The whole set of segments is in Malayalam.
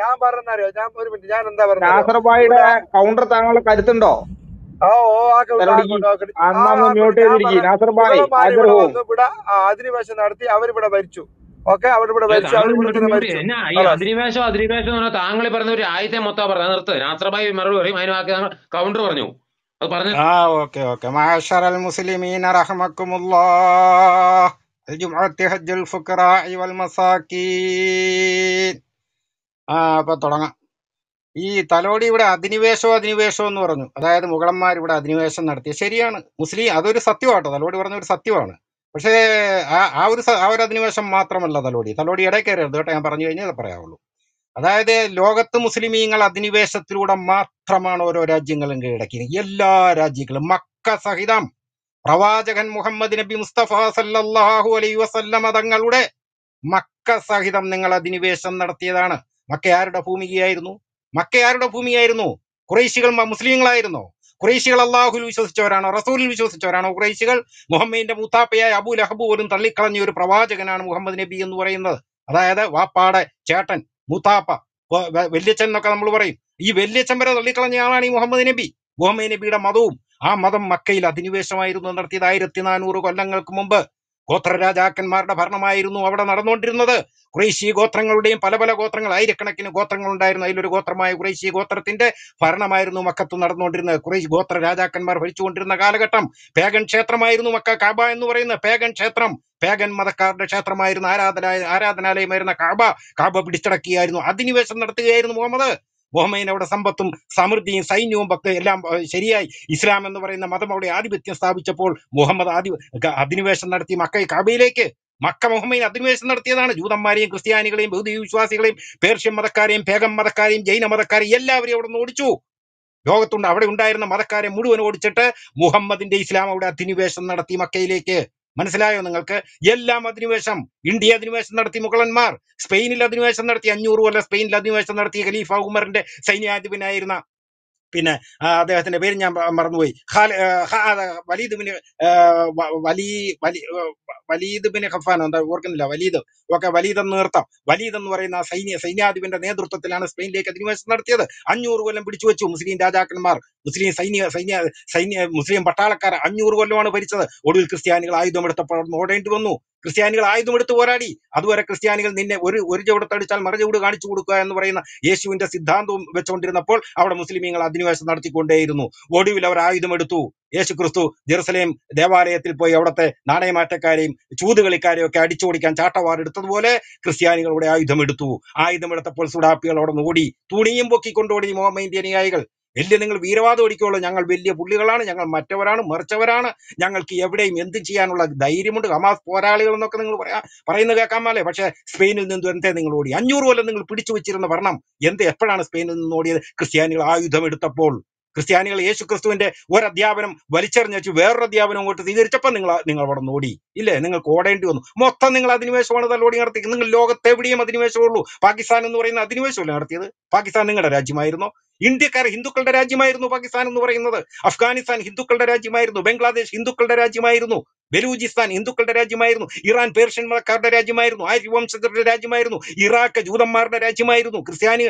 ഞാൻ പറഞ്ഞറിയോ ഞാൻ ഒരു മിനിറ്റ് ഞാൻ എന്താ പറഞ്ഞത് കാസർബായിയുടെ കൗണ്ടർ താങ്കളുടെ കരുത്തുണ്ടോ അധിനിവേശം നടത്തി അവരിവിടെ ഭരിച്ചു ഓക്കെ അവിടെ ഭരിച്ചു അധിനിവേശം അധിനിവേശം എന്ന് പറഞ്ഞാൽ താങ്കൾ പറഞ്ഞ ഒരു ആദ്യത്തെ മൊത്തം പറഞ്ഞത് നിർത്ത് രാഷ്ട്രഭായി മറുപടി പറയും അതിന് ബാക്കി കൗണ്ടർ പറഞ്ഞു അത് പറഞ്ഞു ആ ഓക്കെ ഓക്കെ മാഷറൽ മുസ്ലിമീന റഹ്മക്കുമുല്ലാ الجمعة حج الفقراء والمساكين അപ്പൊ തുടങ്ങാം ഈ തലോടി ഇവിടെ അധിനിവേശോ അധിനിവേശോ എന്ന് പറഞ്ഞു അതായത് മുഗളന്മാർ ഇവിടെ അധിനിവേശം നടത്തി ശരിയാണ് മുസ്ലിം അതൊരു സത്യമാട്ടോ തലോടി പറഞ്ഞ ഒരു സത്യമാണ് പക്ഷേ ആ ആ ഒരു ആ ഒരു അധിനിവേശം മാത്രമല്ല തലോടി തലോടി ഇടയിൽ കയറരുത് കേട്ടോ ഞാൻ പറഞ്ഞു കഴിഞ്ഞാൽ പറയാവുള്ളൂ അതായത് ലോകത്ത് മുസ്ലിമീങ്ങൾ അധിനിവേശത്തിലൂടെ മാത്രമാണ് ഓരോ രാജ്യങ്ങളും കീഴടക്കിയത് എല്ലാ രാജ്യങ്ങളും മക്ക സഹിതം പ്രവാചകൻ മുഹമ്മദ് നബി മുസ്തഫ സല്ലാഹു അലൈ വസല്ല തങ്ങളുടെ മക്ക സഹിതം നിങ്ങൾ അധിനിവേശം നടത്തിയതാണ് മക്ക ആരുടെ ഭൂമികയായിരുന്നു മക്ക ആരുടെ ഭൂമിയായിരുന്നു കുറേശികൾ മുസ്ലിങ്ങളായിരുന്നോ കുറേശികൾ അള്ളാഹുൽ വിശ്വസിച്ചവരാണോ റസൂലിൽ വിശ്വസിച്ചവരാണോ കുറേശികൾ മുഹമ്മദിന്റെ മൂത്താപ്പയായ അബു ലഹബു പോലും തള്ളിക്കളഞ്ഞ ഒരു പ്രവാചകനാണ് മുഹമ്മദ് നബി എന്ന് പറയുന്നത് അതായത് വാപ്പാടെ ചേട്ടൻ മൂത്താപ്പ വല്യച്ഛൻ എന്നൊക്കെ നമ്മൾ പറയും ഈ വല്യച്ഛൻ വരെ തള്ളിക്കളഞ്ഞ ആളാണ് ഈ മുഹമ്മദ് നബി മുഹമ്മദ് നബിയുടെ മതവും ആ മതം മക്കയിൽ അധിനിവേശമായിരുന്നു നടത്തിയത് ആയിരത്തി നാനൂറ് കൊല്ലങ്ങൾക്ക് മുമ്പ് ഗോത്ര രാജാക്കന്മാരുടെ ഭരണമായിരുന്നു അവിടെ നടന്നുകൊണ്ടിരുന്നത് കുറേശ്യ ഗോത്രങ്ങളുടെയും പല പല ഗോത്രങ്ങൾ ആയിരക്കണക്കിന് ഗോത്രങ്ങൾ ഉണ്ടായിരുന്നു അതിലൊരു ഗോത്രമായ കുറേശ്യ ഗോത്രത്തിന്റെ ഭരണമായിരുന്നു മക്കത്ത് നടന്നുകൊണ്ടിരുന്നത് കുറേശ്യ ഗോത്ര രാജാക്കന്മാർ ഭരിച്ചുകൊണ്ടിരുന്ന കാലഘട്ടം പേഗൻ ക്ഷേത്രമായിരുന്നു മക്ക കാബ എന്ന് പറയുന്ന പേഗൻ ക്ഷേത്രം പേഗൻ മതക്കാരുടെ ക്ഷേത്രമായിരുന്നു ആരാധന ആരാധനാലയമായിരുന്ന കാബ കാബ പിടിച്ചടക്കിയായിരുന്നു അധിനിവേശം നടത്തുകയായിരുന്നു മുഹമ്മദ് ബഹുമൈൻ അവിടെ സമ്പത്തും സമൃദ്ധിയും സൈന്യവും ഒക്കെ എല്ലാം ശരിയായി ഇസ്ലാം എന്ന് പറയുന്ന മതം അവിടെ ആധിപത്യം സ്ഥാപിച്ചപ്പോൾ മുഹമ്മദ് ആദി അധിനിവേശം നടത്തി മക്ക കബയിലേക്ക് മക്ക മുഹമ്മയിൽ അധിനിവേശം നടത്തിയതാണ് ജൂതന്മാരെയും ക്രിസ്ത്യാനികളെയും ബൗദ്ധ വിശ്വാസികളെയും പേർഷ്യൻ മതക്കാരെയും പേഗം മതക്കാരെയും ജൈന മതക്കാരെയും എല്ലാവരെയും അവിടെ നിന്ന് ഓടിച്ചു ലോകത്തുണ്ട് അവിടെ ഉണ്ടായിരുന്ന മതക്കാരെ മുഴുവൻ ഓടിച്ചിട്ട് മുഹമ്മദിന്റെ ഇസ്ലാം അവിടെ അധിനിവേശം നടത്തി മക്കയിലേക്ക് മനസ്സിലായോ നിങ്ങൾക്ക് എല്ലാം അധിനിവേശം ഇന്ത്യ അധിനിവേശം നടത്തി മുഗളന്മാർ സ്പെയിനിൽ അധിനിവേശം നടത്തി അഞ്ഞൂറ് കൊല്ലം സ്പെയിനിൽ അധിനിവേശം നടത്തിയ ഖലീഫ ഉമറിന്റെ സൈന്യാധിപനായിരുന്ന പിന്നെ അദ്ദേഹത്തിന്റെ പേര് ഞാൻ മറന്നുപോയി വലീദ് ബിൻ വലി വലീദ് ബിൻ ഖഫാനോ എന്താ ഓർക്കുന്നില്ല വലീദ് ഒക്കെ വലീദ് എന്ന് നിർത്താം വലീദ് എന്ന് പറയുന്ന സൈന്യ സൈന്യാധിപന്റെ നേതൃത്വത്തിലാണ് സ്പെയിനിലേക്ക് അധിനിവേശം നടത്തിയത് അഞ്ഞൂറ് കൊല്ലം പിടിച്ചു വെച്ചു മുസ്ലിം രാജാക്കന്മാർ മുസ്ലിം സൈന്യ സൈന്യ സൈന്യ മുസ്ലിം പട്ടാളക്കാർ അഞ്ഞൂറ് കൊല്ലമാണ് ഭരിച്ചത് ഒടുവിൽ ക്രിസ്ത്യാനികൾ ആയുധമെടുത്തപ്പോൾ ഓടേണ്ടി വന്നു ക്രിസ്ത്യാനികൾ ആയുധം എടുത്ത് പോരാടി അതുവരെ ക്രിസ്ത്യാനികൾ നിന്നെ ഒരു ഒരു ചുവടത്തടിച്ചാൽ മറു ചുവട് കാണിച്ചു കൊടുക്കുക എന്ന് പറയുന്ന യേശുവിന്റെ സിദ്ധാന്തവും വെച്ചുകൊണ്ടിരുന്നപ്പോൾ അവിടെ മുസ്ലിമീങ്ങൾ അധിനിവേശം നടത്തിക്കൊണ്ടേയിരുന്നു ഒടുവിൽ അവർ ആയുധം എടുത്തു യേശു ക്രിസ്തു ജെറുസലേം ദേവാലയത്തിൽ പോയി അവിടുത്തെ നാണയമാറ്റക്കാരെയും ചൂതുകളിക്കാരെയും ഒക്കെ അടിച്ചോടിക്കാൻ ചാട്ടവാറെടുത്തതുപോലെ ക്രിസ്ത്യാനികളുടെ ആയുധമെടുത്തു ആയുധമെടുത്തപ്പോൾ സുഡാപ്പികൾ അവിടെ നിന്ന് ഓടി തുണിയും പൊക്കിക്കൊണ്ടോടി മോമൈന്ത്യനുകായികൾ വലിയ നിങ്ങൾ വീരവാദം ഒടിക്കുള്ളൂ ഞങ്ങൾ വലിയ പുള്ളികളാണ് ഞങ്ങൾ മറ്റവരാണ് മറിച്ചവരാണ് ഞങ്ങൾക്ക് എവിടെയും എന്ത് ചെയ്യാനുള്ള ധൈര്യമുണ്ട് ഹമാസ് പോരാളികൾ എന്നൊക്കെ നിങ്ങൾ പറയാ പറയുന്നത് കേൾക്കാമല്ലേ പക്ഷേ സ്പെയിനിൽ നിന്ന് എന്തേ നിങ്ങൾ ഓടി അഞ്ഞൂറ് കൊല്ലം നിങ്ങൾ പിടിച്ചു വെച്ചിരുന്ന ഭരണം എന്ത് എപ്പോഴാണ് സ്പെയിനിൽ നിന്ന് ഓടിയത് ക്രിസ്ത്യാനികൾ ആയുധം എടുത്തപ്പോൾ ക്രിസ്ത്യാനികൾ യേശു ക്രിസ്തുവിന്റെ അധ്യാപനം വലിച്ചെറിഞ്ഞ് വെച്ച് വേറൊരു അധ്യാപനം അങ്ങോട്ട് സ്വീകരിച്ചപ്പോൾ നിങ്ങൾ നിങ്ങൾ അവിടെ ഓടി ഇല്ലേ നിങ്ങൾക്ക് ഓടേണ്ടി വന്നു മൊത്തം നിങ്ങൾ അധിനിവേശമാണ് തലോടി നടത്തിയത് നിങ്ങൾ ലോകത്തെവിടെയും അധിനിവേശമുള്ളൂ പാകിസ്ഥാൻ എന്ന് പറയുന്ന അധിനിവേശമല്ലേ നടത്തിയത് പാകിസ്ഥാൻ നിങ്ങളുടെ രാജ്യമായിരുന്നോ ഇന്ത്യക്കാർ ഹിന്ദുക്കളുടെ രാജ്യമായിരുന്നു പാകിസ്ഥാൻ എന്ന് പറയുന്നത് അഫ്ഗാനിസ്ഥാൻ ഹിന്ദുക്കളുടെ രാജ്യമായിരുന്നു ബംഗ്ലാദേശ് ഹിന്ദുക്കളുടെ രാജ്യമായിരുന്നു ബലൂചിസ്ഥാൻ ഹിന്ദുക്കളുടെ രാജ്യമായിരുന്നു ഇറാൻ പേർഷ്യന്മാർക്കാരുടെ രാജ്യമായിരുന്നു വംശജരുടെ രാജ്യമായിരുന്നു ഇറാഖ് ജൂതന്മാരുടെ രാജ്യമായിരുന്നു ക്രിസ്ത്യാനി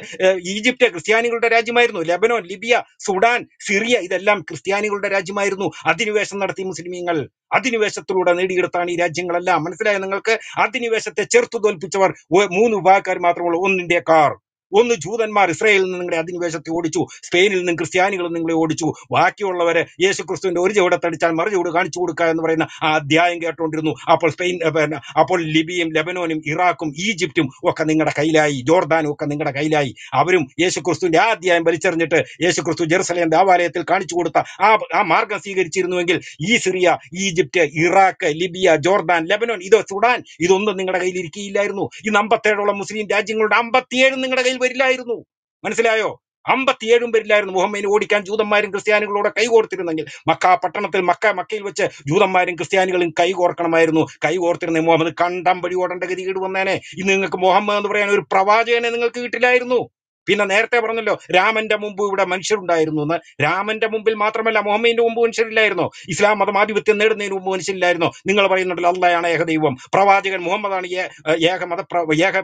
ഈജിപ്റ്റ് ക്രിസ്ത്യാനികളുടെ രാജ്യമായിരുന്നു ലബനോൻ ലിബിയ സുഡാൻ സിറിയ ഇതെല്ലാം ക്രിസ്ത്യാനികളുടെ രാജ്യമായിരുന്നു അധിനിവേശം നടത്തി മുസ്ലിമീങ്ങൾ അധിനിവേശത്തിലൂടെ നേടിയെടുത്താണ് ഈ രാജ്യങ്ങളെല്ലാം മനസ്സിലായ നിങ്ങൾക്ക് അധിനിവേശത്തെ ചെറുത്തു തോൽപ്പിച്ചവർ മൂന്ന് വിഭാഗക്കാർ മാത്രമുള്ള ഒന്നിന്റെ കാർ ഒന്ന് ജൂതന്മാർ ഇസ്രയേലിൽ നിന്ന് നിങ്ങളുടെ അധിനിവേശത്തെ ഓടിച്ചു സ്പെയിനിൽ നിന്നും ക്രിസ്ത്യാനികൾ നിങ്ങളെ ഓടിച്ചു ബാക്കിയുള്ളവരെ യേശു ക്രിസ്തുവിന്റെ ഒരു ചുവടത്തടിച്ചാൽ മറു ചുവട് കാണിച്ചു കൊടുക്കുക എന്ന് പറയുന്ന ആ അധ്യായം കേട്ടുകൊണ്ടിരുന്നു അപ്പോൾ സ്പെയിൻ അപ്പോൾ ലിബിയും ലെബനോനും ഇറാഖും ഈജിപ്തും ഒക്കെ നിങ്ങളുടെ കയ്യിലായി ജോർദാനും ഒക്കെ നിങ്ങളുടെ കയ്യിലായി അവരും യേശു ക്രിസ്തുവിന്റെ ആ അധ്യായം വലിച്ചെറിഞ്ഞിട്ട് യേശു ക്രിസ്തു ജെറുസലേം ദേവാലയത്തിൽ കാണിച്ചു കൊടുത്ത ആ ആ മാർഗം സ്വീകരിച്ചിരുന്നുവെങ്കിൽ ഈ Syria Egypt Iraq Libya Jordan Lebanon ഇതോ സുഡാൻ ഇതൊന്നും നിങ്ങളുടെ കയ്യിൽ ഇരിക്കുകയില്ലായിരുന്നു ഇന്ന് അമ്പത്തേഴോളം മുസ്ലിം രാജ്യങ്ങളുടെ അമ്പത്തിയേഴ് നിങ്ങളുടെ കയ്യിൽ പള്ളിയിൽ വരില്ലായിരുന്നു മനസ്സിലായോ അമ്പത്തിയേഴും പേരിലായിരുന്നു മുഹമ്മദിനെ ഓടിക്കാൻ ജൂതന്മാരും ക്രിസ്ത്യാനികളോടെ കൈകോർത്തിരുന്നെങ്കിൽ മക്ക പട്ടണത്തിൽ മക്ക മക്കയിൽ വെച്ച് ജൂതന്മാരും ക്രിസ്ത്യാനികളും കൈകോർക്കണമായിരുന്നു കൈകോർത്തിരുന്ന മുഹമ്മദ് കണ്ടം വഴി ഓടേണ്ട ഗതികേട് വന്നേനെ ഇന്ന് നിങ്ങൾക്ക് മുഹമ്മദ് എന്ന് പറയാൻ ഒരു പ്രവാചകനെ നിങ്ങൾക്ക് കിട്ടില്ലായിരുന്നു പിന്നെ നേരത്തെ പറഞ്ഞല്ലോ രാമന്റെ മുമ്പ് ഇവിടെ മനുഷ്യരുണ്ടായിരുന്നു എന്ന് രാമന്റെ മുമ്പിൽ മാത്രമല്ല മുഹമ്മദിന്റെ മുമ്പ് മനുഷ്യരില്ലായിരുന്നോ ഇസ്ലാം മതമാധിപത്യം നേടുന്നതിന് മുമ്പ് മനുഷ്യരില്ലായിരുന്നോ നിങ്ങൾ പറയുന്നുണ്ടല്ലോ അള്ളഹയാണ് ഏകദൈവം പ്രവാചകൻ മുഹമ്മദാണ് ഏക മത ഏക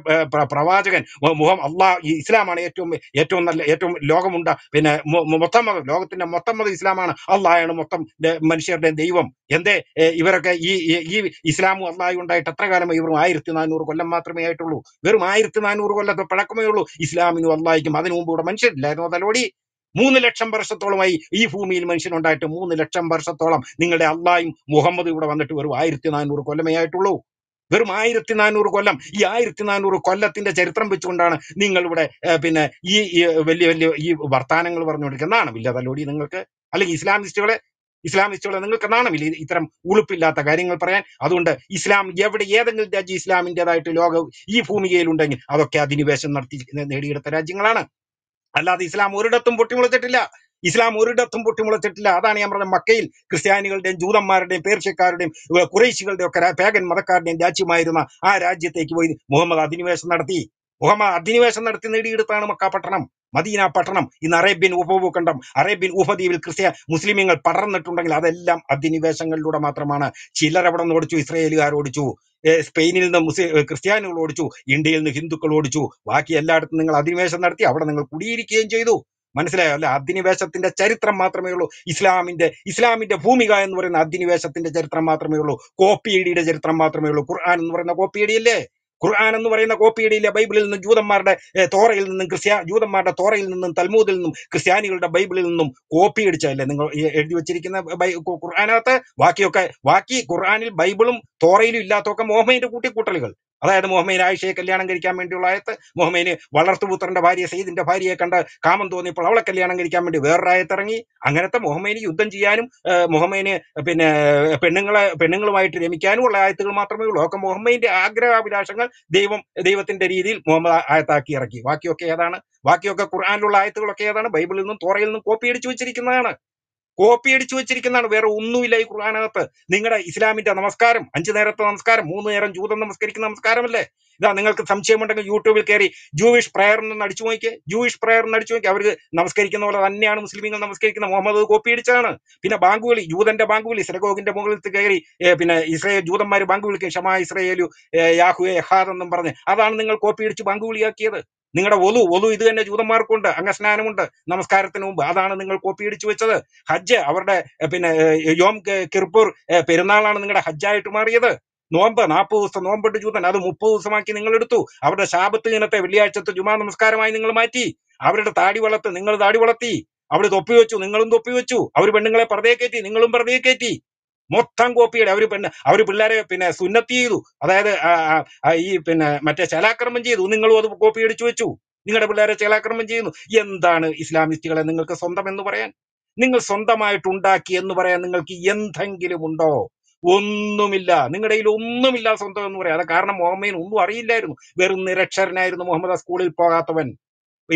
പ്രവാചകൻ മുഹമ്മദ് അള്ളാഹ് ഇസ്ലാമാണ് ഏറ്റവും ഏറ്റവും നല്ല ഏറ്റവും ലോകമുണ്ട പിന്നെ മൊത്തം മതം ലോകത്തിന്റെ മൊത്തം മതം ഇസ്ലാമാണ് അള്ളാഹയാണ് മൊത്തം മനുഷ്യരുടെ ദൈവം എന്തേ ഇവരൊക്കെ ഈ ഈ ഇസ്ലാമും അള്ളാഹി ഉണ്ടായിട്ട് എത്ര കാലമായി ഇവരും ആയിരത്തി നാനൂറ് കൊല്ലം മാത്രമേ ആയിട്ടുള്ളൂ വെറും ആയിരത്തി നാനൂറ് കൊല്ലത്തെ പഴക്കമേ ഉള്ളൂ ഇസ്ലാമിനും അള്ളാഹ് വായിക്കും അതിനു മുമ്പ് ഇവിടെ മനുഷ്യരില്ലായിരുന്നു തലോടി മൂന്ന് ലക്ഷം വർഷത്തോളമായി ഈ ഭൂമിയിൽ മനുഷ്യനുണ്ടായിട്ട് മൂന്ന് ലക്ഷം വർഷത്തോളം നിങ്ങളുടെ അള്ളായും മുഹമ്മദ് ഇവിടെ വന്നിട്ട് വെറും ആയിരത്തി നാനൂറ് കൊല്ലമേ ആയിട്ടുള്ളൂ വെറും ആയിരത്തി നാനൂറ് കൊല്ലം ഈ ആയിരത്തി നാനൂറ് കൊല്ലത്തിന്റെ ചരിത്രം വെച്ചുകൊണ്ടാണ് നിങ്ങളിവിടെ പിന്നെ ഈ വലിയ വലിയ ഈ വർത്താനങ്ങൾ പറഞ്ഞുകൊണ്ടിരിക്കുന്നത് എന്നാണ് വലിയ തലോടി നിങ്ങൾക്ക് അല്ലെങ്കിൽ ഇസ്ലാമിസ്റ്റുകളെ ഇസ്ലാം നിശ്ചയുള്ള നിങ്ങൾക്ക് നാണമില്ല ഇത്തരം ഉളുപ്പില്ലാത്ത കാര്യങ്ങൾ പറയാൻ അതുകൊണ്ട് ഇസ്ലാം എവിടെ ഏതെങ്കിലും രാജ്യം ഇസ്ലാമിൻ്റെതായിട്ട് ലോക ഈ ഉണ്ടെങ്കിൽ അതൊക്കെ അധിനിവേശം നടത്തി നേടിയെടുത്ത രാജ്യങ്ങളാണ് അല്ലാതെ ഇസ്ലാം ഒരിടത്തും പൊട്ടിമുളച്ചിട്ടില്ല ഇസ്ലാം ഒരിടത്തും പൊട്ടിമുളച്ചിട്ടില്ല അതാണ് ഞാൻ പറഞ്ഞ മക്കയിൽ ക്രിസ്ത്യാനികളുടെയും ജൂതന്മാരുടെയും പേർഷ്യക്കാരുടെയും കുറേശികളുടെയും ഒക്കെ പേഗൻ മതക്കാരുടെയും രാജ്യമായിരുന്ന ആ രാജ്യത്തേക്ക് പോയി മുഹമ്മദ് അധിനിവേശം നടത്തി മുഹമ്മദ് അധിനിവേശം നടത്തി നേടിയെടുത്താണ് മക്ക പട്ടണം മദീന പട്ടണം ഇന്ന് അറേബ്യൻ ഉപഭൂഖണ്ഡം അറേബ്യൻ ഉപദ്വീപിൽ ക്രിസ്ത്യ മുസ്ലിമീങ്ങൾ പടർന്നിട്ടുണ്ടെങ്കിൽ അതെല്ലാം അധിനിവേശങ്ങളിലൂടെ മാത്രമാണ് അവിടെ നിന്ന് ഓടിച്ചു ഇസ്രയേലുകാർ ഓടിച്ചു സ്പെയിനിൽ നിന്ന് മുസ്ലിം ക്രിസ്ത്യാനികൾ ഓടിച്ചു ഇന്ത്യയിൽ നിന്ന് ഹിന്ദുക്കൾ ഓടിച്ചു ബാക്കി എല്ലായിടത്തും നിങ്ങൾ അധിനിവേശം നടത്തി അവിടെ നിങ്ങൾ കുടിയിരിക്കുകയും ചെയ്തു മനസ്സിലായോ അല്ലെ അധിനിവേശത്തിന്റെ ചരിത്രം മാത്രമേ ഉള്ളൂ ഇസ്ലാമിന്റെ ഇസ്ലാമിന്റെ ഭൂമിക എന്ന് പറയുന്ന അധിനിവേശത്തിന്റെ ചരിത്രം മാത്രമേ ഉള്ളൂ കോപ്പിയടിയുടെ ചരിത്രം മാത്രമേ ഉള്ളൂ ഖുർആൻ എന്ന് പറയുന്ന കോപ്പിയടിയല്ലേ ഖുർആൻ എന്ന് പറയുന്ന കോപ്പിയിടിയിലെ ബൈബിളിൽ നിന്നും ജൂതന്മാരുടെ തോറയിൽ നിന്നും ക്രിസ്ത്യാ ജൂതന്മാരുടെ തോറയിൽ നിന്നും തൽമൂദിൽ നിന്നും ക്രിസ്ത്യാനികളുടെ ബൈബിളിൽ നിന്നും കോപ്പി അടിച്ചല്ലേ നിങ്ങൾ എഴുതി വെച്ചിരിക്കുന്ന ഖുർആാനകത്ത് ബാക്കിയൊക്കെ ബാക്കി ഖുർആാനിൽ ബൈബിളും തോറയിലും ഇല്ലാത്തൊക്കെ മോഹമ്മയുടെ കൂട്ടിക്കൂട്ടലുകൾ അതായത് മുഹമ്മയിൻ ആയിഷയെ കല്യാണം കഴിക്കാൻ വേണ്ടിയുള്ള ആയത്ത് മുഹമ്മേന് വളർത്തുപുത്രന്റെ ഭാര്യ സെയ്ദിന്റെ ഭാര്യയെ കണ്ട് കാമം തോന്നിയപ്പോൾ അവളെ കല്യാണം കഴിക്കാൻ വേണ്ടി വേറൊരായത്തിറങ്ങി അങ്ങനത്തെ മുഹമ്മേന് യുദ്ധം ചെയ്യാനും മുഹമ്മേന് പിന്നെ പെണ്ണുങ്ങളെ പെണ്ണുങ്ങളുമായിട്ട് രമിക്കാനും ഉള്ള ആയത്തുകൾ മാത്രമേ ഉള്ളൂ ഒക്കെ മുഹമ്മേന്റെ ആഗ്രഹാഭിലാഷങ്ങൾ ദൈവം ദൈവത്തിന്റെ രീതിയിൽ മുഹമ്മദ് ആയത്താക്കി ഇറക്കി ബാക്കിയൊക്കെ ഏതാണ് ബാക്കിയൊക്കെ ഖുർആാനിലുള്ള ആയത്തുകളൊക്കെ ഏതാണ് ബൈബിളിൽ നിന്നും തോറയിൽ നിന്നും കോപ്പി അടിച്ചു വെച്ചിരിക്കുന്നതാണ് കോപ്പി അടിച്ചു വെച്ചിരിക്കുന്നതാണ് വേറെ ഒന്നുമില്ല ഈ ഖുർആാനകത്ത് നിങ്ങളുടെ ഇസ്ലാമിന്റെ നമസ്കാരം അഞ്ചു നേരത്തെ നമസ്കാരം മൂന്ന് നേരം ജൂതം നമസ്കരിക്കുന്ന നമസ്കാരമല്ലേ ഇതാ നിങ്ങൾക്ക് സംശയമുണ്ടെങ്കിൽ യൂട്യൂബിൽ കയറി ജൂയിഷ് പ്രയർ എന്ന് അടിച്ചു നോക്കിയേ ജൂയിഷ് പ്രയർ എന്ന് അടിച്ചു നോക്കി അവർ നമസ്കരിക്കുന്ന പോലെ തന്നെയാണ് മുസ്ലിമീങ്ങൾ നമസ്കരിക്കുന്ന മുഹമ്മദ് കോപ്പി അടിച്ചതാണ് പിന്നെ ബാങ്കുവിളി ജൂതന്റെ ബാങ്കുവിളി സിനഗോഗിന്റെ മുകളിൽ കയറി പിന്നെ ഇസ്രയേൽ ജൂതന്മാർ ബാങ്ക് വിളിക്കും ഷമാ ഇസ്രയേലു യാഹു എഹാദ് എന്നും പറഞ്ഞ് അതാണ് നിങ്ങൾ കോപ്പി അടിച്ച് ബാങ്കുവിളിയാക്കിയത് നിങ്ങളുടെ ഒലു ഒലു ഇത് തന്നെ ജൂതന്മാർക്കുണ്ട് അംഗസ്നാനമുണ്ട് നമസ്കാരത്തിന് മുമ്പ് അതാണ് നിങ്ങൾ കോപ്പി അടിച്ചു വെച്ചത് ഹജ്ജ് അവരുടെ പിന്നെ യോം കിർപൂർ പെരുന്നാളാണ് നിങ്ങളുടെ ഹജ്ജായിട്ട് മാറിയത് നോമ്പ് നാൽപ്പത് ദിവസം നോമ്പിട്ട് ജൂതൻ അത് മുപ്പത് ദിവസമാക്കി നിങ്ങൾ എടുത്തു അവരുടെ ശാപത്ത് ഇനത്തെ വെള്ളിയാഴ്ചത്തെ ജുമാ നമസ്കാരമായി നിങ്ങൾ മാറ്റി അവരുടെ താടി വളർത്ത് നിങ്ങൾ താടി വളർത്തി അവിടെ തൊപ്പി വെച്ചു നിങ്ങളും തൊപ്പി വെച്ചു അവർ പെണ്ണുങ്ങളെ പറതേ കയറ്റി നിങ്ങളും പറതേ കയറ്റി മൊത്തം കോപ്പി ചെയ്ത് അവർ പിന്നെ അവർ പിള്ളേരെ പിന്നെ സുന്നത്ത് ചെയ്തു അതായത് ഈ പിന്നെ മറ്റേ ശലാക്രമം ചെയ്തു നിങ്ങളും അത് കോപ്പി അടിച്ചു വെച്ചു നിങ്ങളുടെ പിള്ളേരെ ശലാക്രമം ചെയ്യുന്നു എന്താണ് ഇസ്ലാമിസ്റ്റുകളെ നിങ്ങൾക്ക് സ്വന്തം എന്ന് പറയാൻ നിങ്ങൾ സ്വന്തമായിട്ടുണ്ടാക്കി എന്ന് പറയാൻ നിങ്ങൾക്ക് എന്തെങ്കിലും ഉണ്ടോ ഒന്നുമില്ല നിങ്ങളുടെ കയ്യിൽ ഒന്നുമില്ല സ്വന്തം എന്ന് പറയാം അത് കാരണം മുഹമ്മദിന് ഒന്നും അറിയില്ലായിരുന്നു വെറും നിരക്ഷരനായിരുന്നു മുഹമ്മദ് സ്കൂളിൽ പോകാത്തവൻ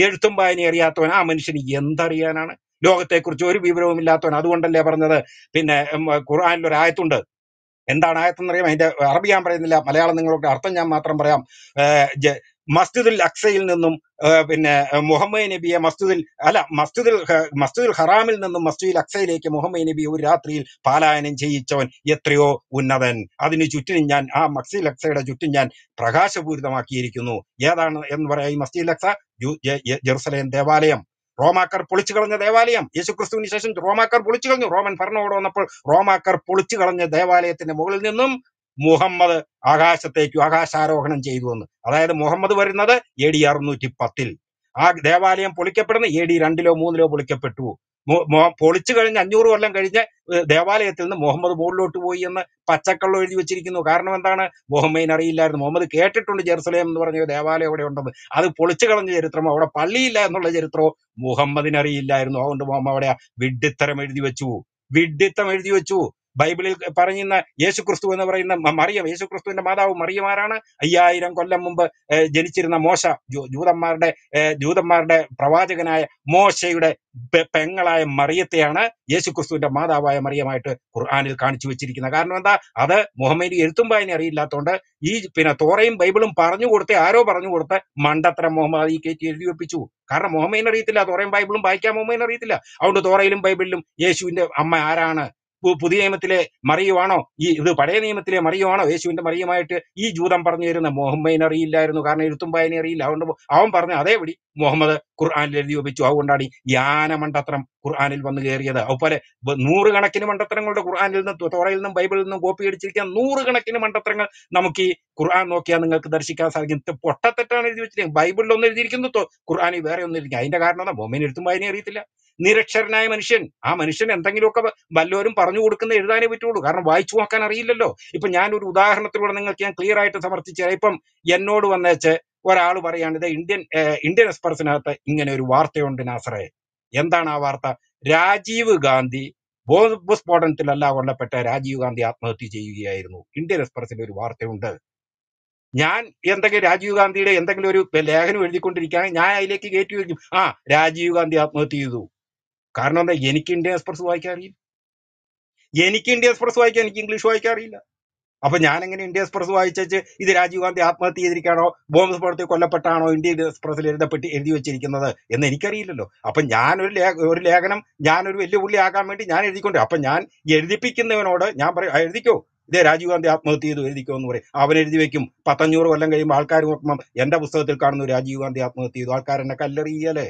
എഴുത്തും വായന അറിയാത്തവൻ ആ മനുഷ്യന് എന്തറിയാനാണ് ലോകത്തെക്കുറിച്ച് ഒരു വിവരവും ഇല്ലാത്തവൻ അതുകൊണ്ടല്ലേ പറഞ്ഞത് പിന്നെ ഖുർആാനിൽ ഒരു ആയത്തുണ്ട് എന്താണ് ആയത്തെന്നറിയാം അതിന്റെ അറബി ഞാൻ പറയുന്നില്ല മലയാളം നിങ്ങളുടെ അർത്ഥം ഞാൻ മാത്രം പറയാം മസ്ജിദുൽ അക്സയിൽ നിന്നും പിന്നെ മുഹമ്മദ് നബിയെ മസ്ജിദുൽ അല്ല മസ്ജിദുൽ മസ്ജിദുൽ ഹറാമിൽ നിന്നും മസ്ജിദുൽ അക്സയിലേക്ക് മുഹമ്മദ് നബി ഒരു രാത്രിയിൽ പാലായനം ചെയ്യിച്ചവൻ എത്രയോ ഉന്നതൻ അതിന് ചുറ്റിനും ഞാൻ ആ മസ്ജിദുൽ അക്സയുടെ ചുറ്റും ഞാൻ പ്രകാശപൂരിതമാക്കിയിരിക്കുന്നു ഏതാണ് എന്ന് പറയാം ഈ മസ്ജിദുൽ അക്സ ജെറുസലേം ദേവാലയം റോമാക്കാർ പൊളിച്ചു കളഞ്ഞ ദേവാലയം യേശുക്രിസ്തുവിന് ശേഷം റോമാക്കാർ പൊളിച്ചു കളഞ്ഞു റോമൻ ഭരണകൂടം വന്നപ്പോൾ റോമാക്കാർ പൊളിച്ചു കളഞ്ഞ ദേവാലയത്തിന്റെ മുകളിൽ നിന്നും മുഹമ്മദ് ആകാശത്തേക്കു ആകാശാരോഹണം ചെയ്തു എന്ന് അതായത് മുഹമ്മദ് വരുന്നത് എ ഡി അറുന്നൂറ്റി പത്തിൽ ആ ദേവാലയം പൊളിക്കപ്പെടുന്ന എ ഡി രണ്ടിലോ മൂന്നിലോ പൊളിക്കപ്പെട്ടു പൊളിച്ചു കഴിഞ്ഞ് അഞ്ഞൂറ് കൊല്ലം കഴിഞ്ഞ് ദേവാലയത്തിൽ നിന്ന് മുഹമ്മദ് മുകളിലോട്ട് പോയി എന്ന് പച്ചക്കള്ളം എഴുതി വെച്ചിരിക്കുന്നു കാരണം എന്താണ് മുഹമ്മദിന് അറിയില്ലായിരുന്നു മുഹമ്മദ് കേട്ടിട്ടുണ്ട് ജെറുസലേം എന്ന് പറഞ്ഞ ദേവാലയം അവിടെ ഉണ്ടെന്ന് അത് പൊളിച്ചു കളഞ്ഞ ചരിത്രമോ അവിടെ പള്ളിയില്ല എന്നുള്ള ചരിത്രമോ മുഹമ്മദിന് അറിയില്ലായിരുന്നു അതുകൊണ്ട് മുഹമ്മദ് അവിടെ വിഡ്ഢിത്തരം എഴുതി വെച്ചു വിഡ്ഢിത്തം എഴുതി വെച്ചു ബൈബിളിൽ പറയുന്ന യേശുക്രിസ്തു എന്ന് പറയുന്ന മറിയം യേശുക്രിസ്തുവിന്റെ മാതാവ് മറിയമാരാണ് അയ്യായിരം കൊല്ലം മുമ്പ് ജനിച്ചിരുന്ന മോശ ജൂതന്മാരുടെ ജൂതന്മാരുടെ പ്രവാചകനായ മോശയുടെ പെങ്ങളായ മറിയത്തെയാണ് യേശുക്രിസ്തുവിന്റെ മാതാവായ മറിയമായിട്ട് ഖുർആാനിൽ കാണിച്ചു വെച്ചിരിക്കുന്നത് കാരണം എന്താ അത് മുഹമ്മദി എഴുത്തുമ്പായനെ അറിയില്ലാത്തതുകൊണ്ട് ഈ പിന്നെ തോറയും ബൈബിളും പറഞ്ഞു കൊടുത്ത് ആരോ പറഞ്ഞു കൊടുത്ത് മണ്ടത്തരം മുഹമ്മദ് ഈ കയറ്റി എഴുതി വെപ്പിച്ചു കാരണം മുഹമ്മദിനെ അറിയത്തില്ല തോറയും ബൈബിളും വായിക്കാൻ മുഹമ്മദിനെ അറിയത്തില്ല അതുകൊണ്ട് തോറയിലും ബൈബിളിലും യേശുവിന്റെ അമ്മ ആരാണ് പുതിയ നിയമത്തിലെ മറിയുവാണോ ഈ ഇത് പഴയ നിയമത്തിലെ മറിയുവാണോ യേശുവിന്റെ മറിയുമായിട്ട് ഈ ജൂതം പറഞ്ഞു തരുന്ന മുഹമ്മദിനെ അറിയില്ലായിരുന്നു കാരണം എഴുത്തുമ്പായനെ അറിയില്ല അതുകൊണ്ട് അവൻ പറഞ്ഞ അതേപടി മുഹമ്മദ് ഖുർആാനിൽ എഴുതി ഒപ്പിച്ചു അതുകൊണ്ടാണ് ഈ ജ്ഞാന മണ്ടത്രം ഖുർആാനിൽ വന്നു കയറിയത് അതുപോലെ നൂറുകണക്കിന് മണ്ഡത്രങ്ങളുടെ ഖുർആാനിൽ നിന്നും തോറയിൽ നിന്നും ബൈബിളിൽ നിന്നും കോപ്പി അടിച്ചിരിക്കുന്ന നൂറുകണക്കിന് മണ്ഡത്രങ്ങൾ നമുക്ക് ഈ ഖുർആൻ നോക്കിയാൽ നിങ്ങൾക്ക് ദർശിക്കാൻ സാധിക്കും പൊട്ടത്തെറ്റാണ് എഴുതി വെച്ചിരിക്കുന്നത് ബൈബിളിൽ ഒന്ന് എഴുതിയിരിക്കുന്നു ഖുർആാനിൽ വേറെ ഒന്നും ഇരിക്കും അതിന്റെ കാരണം എന്താ മൊമ്മീൻ എഴുത്തുമ്പോൾ അതിനെ അറിയത്തില്ല നിരക്ഷരനായ മനുഷ്യൻ ആ മനുഷ്യൻ എന്തെങ്കിലുമൊക്കെ വല്ലവരും പറഞ്ഞു കൊടുക്കുന്ന എഴുതാനേ പറ്റുള്ളൂ കാരണം വായിച്ചു നോക്കാൻ അറിയില്ലല്ലോ ഇപ്പൊ ഞാനൊരു ഉദാഹരണത്തിലൂടെ നിങ്ങൾക്ക് ഞാൻ ക്ലിയർ ആയിട്ട് സമർത്ഥിച്ചു ഇപ്പം എന്നോട് വന്നേച്ച് ഒരാൾ പറയാണ് ഇത് ഇന്ത്യൻ ഇന്ത്യൻ എക്സ്പ്രസിനകത്ത് ഇങ്ങനെ ഒരു വാർത്തയുണ്ട് നാസറെ എന്താണ് ആ വാർത്ത രാജീവ് ഗാന്ധി ബോംബ് സ്ഫോടനത്തിലല്ല കൊല്ലപ്പെട്ട രാജീവ് ഗാന്ധി ആത്മഹത്യ ചെയ്യുകയായിരുന്നു ഇന്ത്യൻ എക്സ്പ്രസിന്റെ ഒരു വാർത്തയുണ്ട് ഞാൻ എന്തെങ്കിലും രാജീവ് ഗാന്ധിയുടെ എന്തെങ്കിലും ഒരു ലേഖനം എഴുതിക്കൊണ്ടിരിക്കുകയാണെങ്കിൽ ഞാൻ അതിലേക്ക് കയറ്റി വയ്ക്കും ആ രാജീവ് ഗാന്ധി ആത്മഹത്യ ചെയ്തു കാരണം എന്താ എനിക്ക് ഇന്ത്യ എക്സ്പ്രസ് വായിക്കാൻ അറിയില്ല എനിക്ക് ഇന്ത്യ എക്സ്പ്രസ് വായിക്കാൻ എനിക്ക് ഇംഗ്ലീഷ് വായിക്കാൻ അറിയില്ല അപ്പൊ ഞാൻ എങ്ങനെ ഇന്ത്യ എക്സ്പ്രസ് വായിച്ചു ഇത് രാജീവ് ഗാന്ധി ആത്മഹത്യ ചെയ്തിരിക്കാണോ ബോംബ് സ്ഫോടത്തിൽ കൊല്ലപ്പെട്ടാണോ ഇന്ത്യ എക്സ്പ്രസിൽ എഴുതപ്പെട്ട് എഴുതി വെച്ചിരിക്കുന്നത് എന്ന് എനിക്കറിയില്ലല്ലോ അപ്പൊ ഞാൻ ഒരു ഒരു ലേഖനം ഞാൻ ഒരു വലിയ പുള്ളി ആകാൻ വേണ്ടി ഞാൻ എഴുതിക്കൊണ്ട് അപ്പൊ ഞാൻ എഴുതിപ്പിക്കുന്നവനോട് ഞാൻ പറയും എഴുതിക്കോ ഇതേ രാജീവ് ഗാന്ധി ആത്മഹത്യ ചെയ്തു എഴുതിക്കോ എന്ന് പറയും അവൻ എഴുതി വെക്കും പത്തഞ്ഞൂറ് കൊല്ലം കഴിയുമ്പോൾ ആൾക്കാർ നോക്കുമ്പോൾ എന്റെ പുസ്തകത്തിൽ കാണുന്നു രാജീവ് ഗാന്ധി ആത്മഹത്യ ചെയ്തു ആൾക്കാരെന്നെ കല്ലെറിയല്ലേ